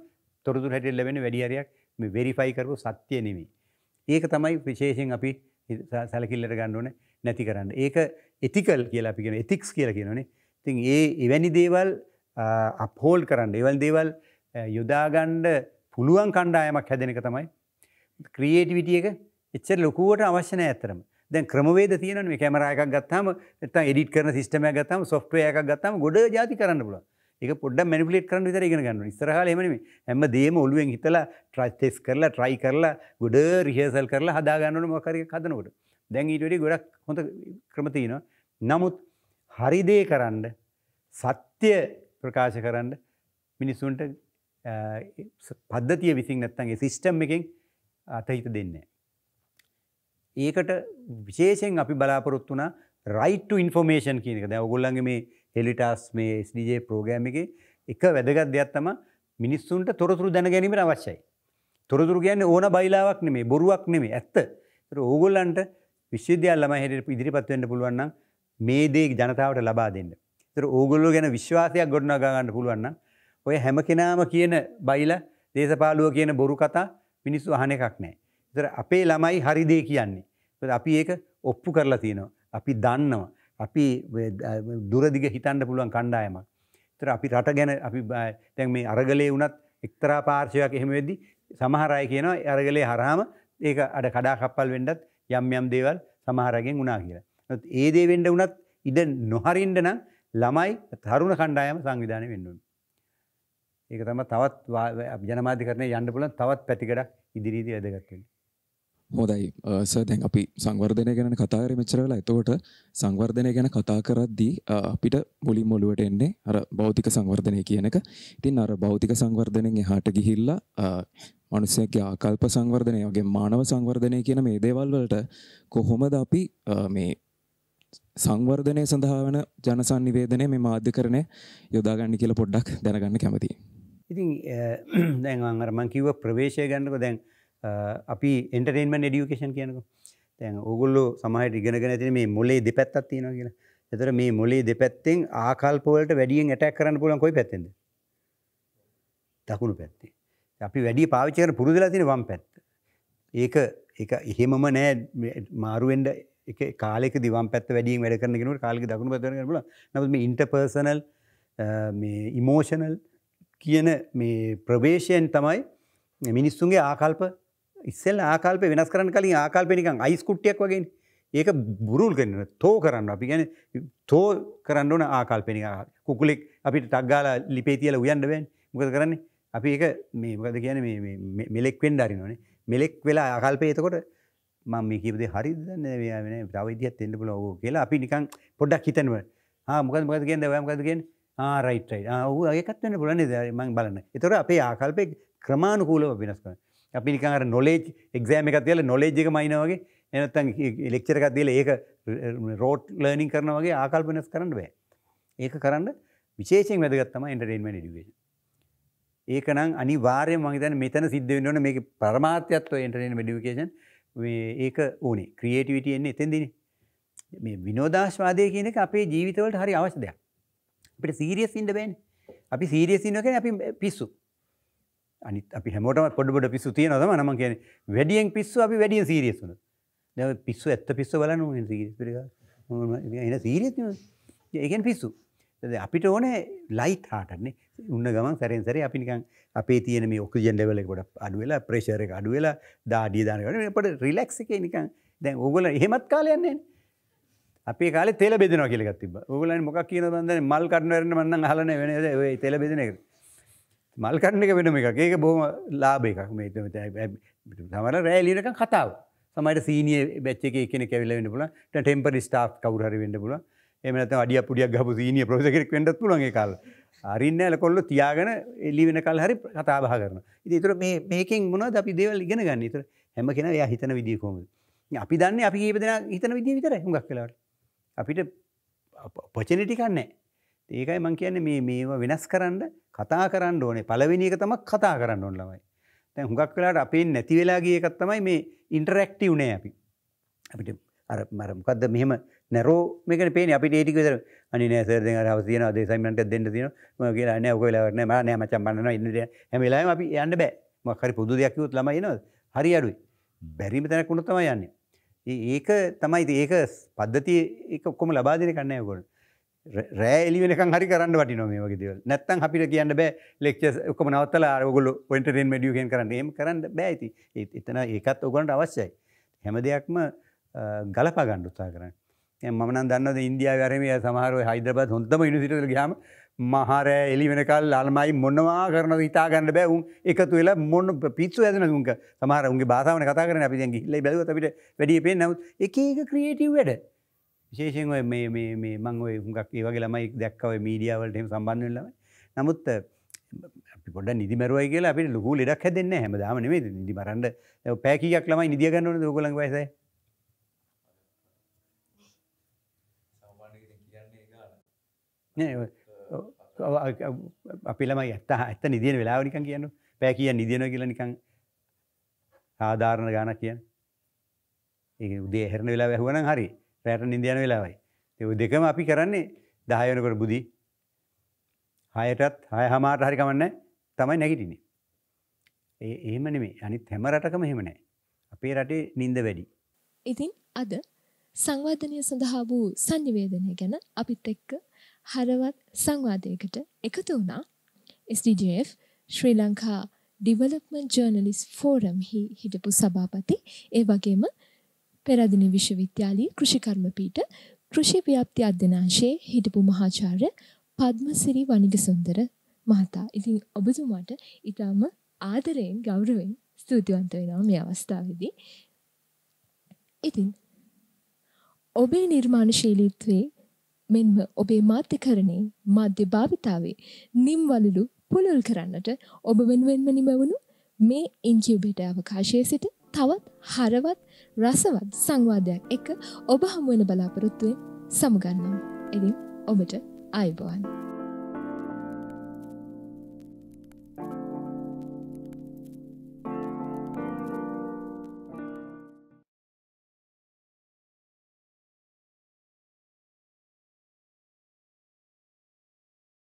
තොරදු හැටල් ලැබෙන වැඩියරයක් මේ වෙරිෆයිකරු සත්‍යය නෙමී. ඒක තමයි විශේෂෙන් අපි සැලකිල්ලට ගණ්ඩුවන නැති කරන්න. ඒක එතිකල් කියලා අපිගෙන එතික්ස් කියලා කියනනේ තින් ඒ එවැනි දේවල් අපහෝල් කරන්න එවල් දේවල් යොදාගණ්ඩ පුළුවන් කණ්ඩායමක් හැදෙනක තමයි. ක්‍රියේටිවිටිය එක එච්චර ලොකුවට අවශ්‍යන ඇතරම දැන් ක්‍රමවේද තියන මේ කැමරයක ගත්තම එත එඩි කරන සිස්ටම ගතම සොෆ්ටයක ගත්තම ගොඩ ජාති කරන්න පුල එක පොඩ මැනිපලේට කරන්න විතර ඉගෙන ගන්න ඉස්රහල එමනීම හැම දේම ඔලුවෙන් හිතලා ට්‍රස්ටෙස් කරලා ට්‍රයි කරලා ගොඩ රිහසල් කරලා හදාගන්නන මොකරය කදනකොට දැන් ඊටට ගොඩක් හොඳ ක්‍රමතියනවා නමුත් හරිදේ කරන්න සත්‍ය ප්‍රකාශ කරන්න මිනිස්සුන්ට පද්ධතිය විසින් නැත්තන්ගේ සිිස්ටම් එකෙන් අතහිත දෙන්නේ. ඒකට විශේෂෙන් අපි බලාපොරොත්තු වනා රයිට්ට ඉන්ෆෝර්මේෂන් කියනක දැ ඔගොල්ලන්ගේ මේ හෙලිටස් මේ ස්ඩජේ ප්‍රෝගෑම එක එක වැදගත් දෙයක් තම මිනිස්සුන්ට තොරතුරු දැන ගැනීමට අවශ්‍යයි. තොරතුරු ගැන්න ඕන බයිලාවක් නෙමේ බොරුවක් නෙමේ ඇත්ත ඕගොල්ලන්ට විශ්වද්‍යයාල්ලම හෙට ඉදිරිපත්වවෙන්න පුළුවන්න්න මේ දේ ජනතාවට ලබා දෙන්න. තර ඕගොල්ලො ගැන විශ්වාසයක් ගොඩනගාගන්න පුළුවන්න ඔය හැම කෙනාම කියන බයිල දේශපාලුව කියන බොරු කතා මිනිස්සු අහන එකක් නෑ. තර අපේ ළමයි හරිදේ කියන්නේ. අපි ඒක ඔප්පු කරලා තියෙනවා. අපි දන්නවා. අපි දුරදිග හිතන්න පුළුවන් කණ්ඩායමක්. තර අපි රට ගැන අපි තැන් මේ අරගලේ වනත් එක්තරා පාර්ශයක් එහෙම වෙද්දි සමහරය කියනවා අරගලේ හරහම ඒක අඩ කඩාකප්පල් වෙන්ඩත් යම් යම් දේවල් සමහරගෙන් වනා කියලා. ඒ දේ වෙන්ඩ වනත් ඉඩ නොහරින්ට නම් ළමයි තරුණ කණ්ඩායම සංවිධානය වෙන්නුන්. ඒක තම තවත් ජනමාධිකරණය යන්න පුලන් තවත් පැතිකට ඉදිරිීදී ඇදගත්වෙන. හොදයි සදැන් අපි සංවර්ධනය ගැන කතාර මෙචරලා එතෝට සංවර්ධනය ගැන කතා කරද්දී අපිට මුලින් මොලුවට එන්නේ අර බෞතික සංවර්ධනය කියනක ඉතින් අර බෞතික සංවර්ධනෙන් එහාට ගිහිල්ලා මනුස්සයගේ ආකල්ප සංවර්ධනය වගේ මානව සංවර්ධනය කියන මේ දේවල්වලට කොහොමද අපි මේ සංවර්ධනය සඳහා වන ජනසන්නිවේදනය මේ මාධ්‍යකරණය යොදාගන්න කියල පොඩ්ඩක් දැනගන්න කැමති. ඉතින් දැන් අරමං කිව ප්‍රවේශය ගන්නක දැන් අපි එන්ටරේන්මන් ඩියුකේෂන් කියනක තැන් ඔගුල්ලු සමහට ඉගෙනගෙන තින මේ මොලේ දෙපැත්තත් තියෙන කියලා එතර මේ මොලේ දෙපැත්තෙන් ආකල්පවලට වැඩියෙන් ඇටැක් කරන්න පුලන් කොයි පැත්තෙද. දකුණු පැත්තේ. අපි වැඩි පාවිච්චකර පුරුදලා තින වම් පැත්ත. ඒක ඒ එහෙමම නෑ මාරුවෙන්ඩ එක කාලෙක දිවම් පැත් වැඩිය වැඩ කරනගෙනට කාලෙක දකුණු පැත්වන කරන නම ඉන්ටපර්සනල් ඉමෝෂනල් කියන මේ ප්‍රවේශයෙන් තමයි මිනිස්සුන්ගේ ආකල්ප ඉස්සල් ආකල්ප වෙනස් කරන කලින් ආකල්පනිකං අයිස්කුට්ටියක් වගේ ඒක බුරුල් කරන්න තෝ කරන්න අපි ගැන තෝ කරන්න ඕන ආකල්පෙනික කුකුලෙක් අපිට ටක්ගාල ලිපේ තියල උයන්ඩ වෙන් මොකද කරන්නේ අපි ඒ මේ මොකද කියන මෙලෙක් වෙන්ඩ අරිනනේ මෙලෙක් වෙලා ආකල්පය එතකොට මම මේ කියපදේ හරිද දන්නේ තවවිදිහත් එන්න පුළුවන් ඕක කියලා අපි නිකන් පොඩ්ඩක් හිතනවා. ආ මොකද මොකද කියන්නේ ඔයා මොකද කියන්නේ? ආ රයිට් රයිට්. ආ ඌ ඒකත් වෙන්න පුළුවන් නේද මම බලන්න. ඒතර අපේ ආකල්පේ ක්‍රමානුකූලව වෙනස් කරනවා. අපි නිකන් අර නොලෙජ් එක්සෑම් එකක් තියලා නොලෙජ් එකම අයිනවා වගේ එහෙනම් ලෙක්චර් එකක් දීලා ඒක රෝට් ලර්නින් කරනවා වගේ ආකල්ප වෙනස් කරන්න බෑ. ඒක කරන්න විශේෂයෙන් වැදගත් තමයි එන්ටර්ටේන්මන්ට් এডুকেෂන්. ඒක නම් අනිවාර්යයෙන්ම මම හිතන්නේ මෙතන සිද්ධ වෙන්න ඕනේ මේකේ පරමාර්ථයත් ඔය එන්ටර්ටේන්මන්ට් এডুকেෂන්. ඒක ඕනේ ක්‍රියේටිවිටයෙන්නේ එතෙන්දින මේ විනෝදශ්වාදය කියනක අපේ ජීවිතවලට හරි අවශ්‍යදයක් අපට සීරියස් ඉන්ඩ බෑන් අපි සීරියස් ඉන්නකන අපි පිස්සු අනි අපි හැමෝටම පොඩ්බොඩ පිස්සු තියෙන තම නම කියන වැඩියෙන් පිස්සු අපි වැඩිය සීරියස්ුන දැ පිස්සු ඇත්ත පිස්සු බලන සීරිස් පිරික එන සීරියස් ඒකෙන් පිස්සු ද අපිට ඕන ලයිට් හටනේ උන්න ගමන් සැරෙන් සැරේ අපිනිකන් අපේ තියන මේ ඔක්සිජන් ලෙවල එකට අඩුවෙලා ප්‍රේෂර් එක අඩුවෙලා දාඩිය දානකට පට රිලෙක්ස් එක නිකන් දැන් ඕගොල එහෙමත් කාලයන්නේ අපේ කාල තෙල බෙදෙනවා කියලගත් තිබ ඔගලන් මොක් කියන බඳ මල් කරන්නවරන්න මන්න හලන වෙන තෙල බෙදෙන එක මල් කරන එක වෙනම එක ඒක බොහම ලාබ එකක් මේ තමර රෑලීනක කතාව සමට සීනිය බැච්ච එක කෙන කැවිල වන්න පුල ටෙම්පරි ස්ටා් කවුරහරි වන්න පුලා එමනත අඩිය පුඩියක් ගපු සීනිය ප්‍රසකෙක් වෙඩත් පුළන්ගේ කල් අරින්නඇල කොල්ල තියාගෙන එල්ලි වෙන කල් හරි කතාබා කරන ඉතිතුර මේකින් මුණ අපි දේවල් ඉගෙන ගන්න තර හැම කෙන ය හිතන විදිකොම අපි දන්න අපි ඒපදෙන හිතන විදි විතර හුඟක් කලාට අපිට පොචනටි කන්නේ ඒකයි මං කියන්නේ මේ මේවා වෙනස් කරන්න කතා කරන්න ඕනේ පලවෙනික තම කතා කරන්න ඕන් ලමයි තැ හුඟක් කලාට අපේ නැතිවෙලාගේ එකත් තමයි මේ ඉන්ටරෙක්ටව් නෑ අපි අපිට අර මරමකක්ද මෙහෙම නැරෝ මේක පේ අපි ටි විතර අනි නෑසර දෙ හව තියන අද සයිමට දෙන්න තින කියලා නෑ ඔකලාරන ම නෑ මචම් බන්න ඉන්නට හැමලාම අපි යන්න බෑ මක්හරි පුදු දෙයක්යුත් ලම එනව හරි අඩුයි බැරිම තැන කුණුත්තම යන්න ඒක තමයි ඒක පද්ධති එක ඔක්කොම ලබාදින කන්නයකොට රෑ එලිවෙනකන් හරි කරන්න වටි නොම වගේදවල් නැත්තන් අපිට කියන්න බෑ ලෙක්ෂ ඔක්කම නවත්තල අරගොල පොටරෙන් මඩියගෙන් කරන්න ඒම කරන්න බෑයිති එතන ඒකත් ඔගොන්ට අවශ්‍යයි හැම දෙයක්ම ගලපා ගණ්ඩුත්තා කරන්න මන දන්න ඉන්දයා වැරම සමහර හයිදරබත් හොඳම ඉනිසිටල ගාම මහර එලි වෙනකල් අල්මයි මොන්නවා කරන ඉතා ගන්න බැවුම් එකතු වෙලා මොන්න පිත්තු ඇදන තුන්ක සමහර උගේ බාාවන කතා කරන අපි දැගි ලයි බැලවතට වැඩිය පෙන් නවත් එක එක ක්‍රියටව වැඩ විශේෂෙන් ඔය මේ මං ඔය හුඟක් ඒ වගේ ළමයි දැක්කව මීඩියාවලට සම්බන්ධ ලම නමුත් පොඩ නිදි මරුවයි කියලා අපි ලොකු ලෙඩක් හැදන්න හැම දාමනේ නිදි මරන්ඩ පැකියක් ළමයි නිදියගන්නන දොකළන් වයිසයි අපිලම ඇත්ත ඇත්ත නිදියන වෙලාවනිකන් කියන්න පැ කිය නිදියන කියල නිකං සාධාරණ ගාන කියන්න ඒ උදේ හැරණ වෙලා ඇහුවන හරි රෑට නිදියන වෙලාවයි එ දෙකම අපි කරන්නේ දහයනකට බුදි හයටත් හය හමාට හරිකමන්න තමයි නැගිටිනේ ඒ එහෙම නෙමේ අනිත් හැම රටකම හෙමනෑ අපේ රටේ නින්ද වැඩි ඉතින් අද සංවර්ධනය සඳහා වූ සංනිවේදනය ගැන අපිත් එක්ක හරවත් සංවාධයකට එකතු වුණා SDGF Sri Lanka development journalist forum හි හිටපු සභාපති ඒ වගේම පෙරදින විශ්වවිද්‍යාලී කෘෂිකර්මපීට කෘෂි ව්‍යාප්ති අධ්‍යනාංශයේ හිටපු මහාචාර්ය පද්මසිරි වනිගසුන්දර මහතා. ඉතින් ඔබතුමාට ඉතාම ආදරයෙන් ගෞරවෙන් ස්තුතිවන්ත වෙනවා මේ අවස්ථාවේදී. ඉතින් ඔබේ නිර්මාණශීලීත්වයේ මෙන්ම ඔබේ මාධ්‍යකරණයේ මාධ්‍ය භාවිතාවේ නිම්වලලු පුළුල් කරන්නට ඔබ වෙනුවෙන්ම නිමවුණු මේ ඉංකියුබේට අවකාශය සිට තවත් හරවත් රසවත් සංවාධයක් එක ඔබ හමුවන බලාපොරොත්තුවෙන් සමුගන්නම් එදින් ඔබට අයිබෝන්.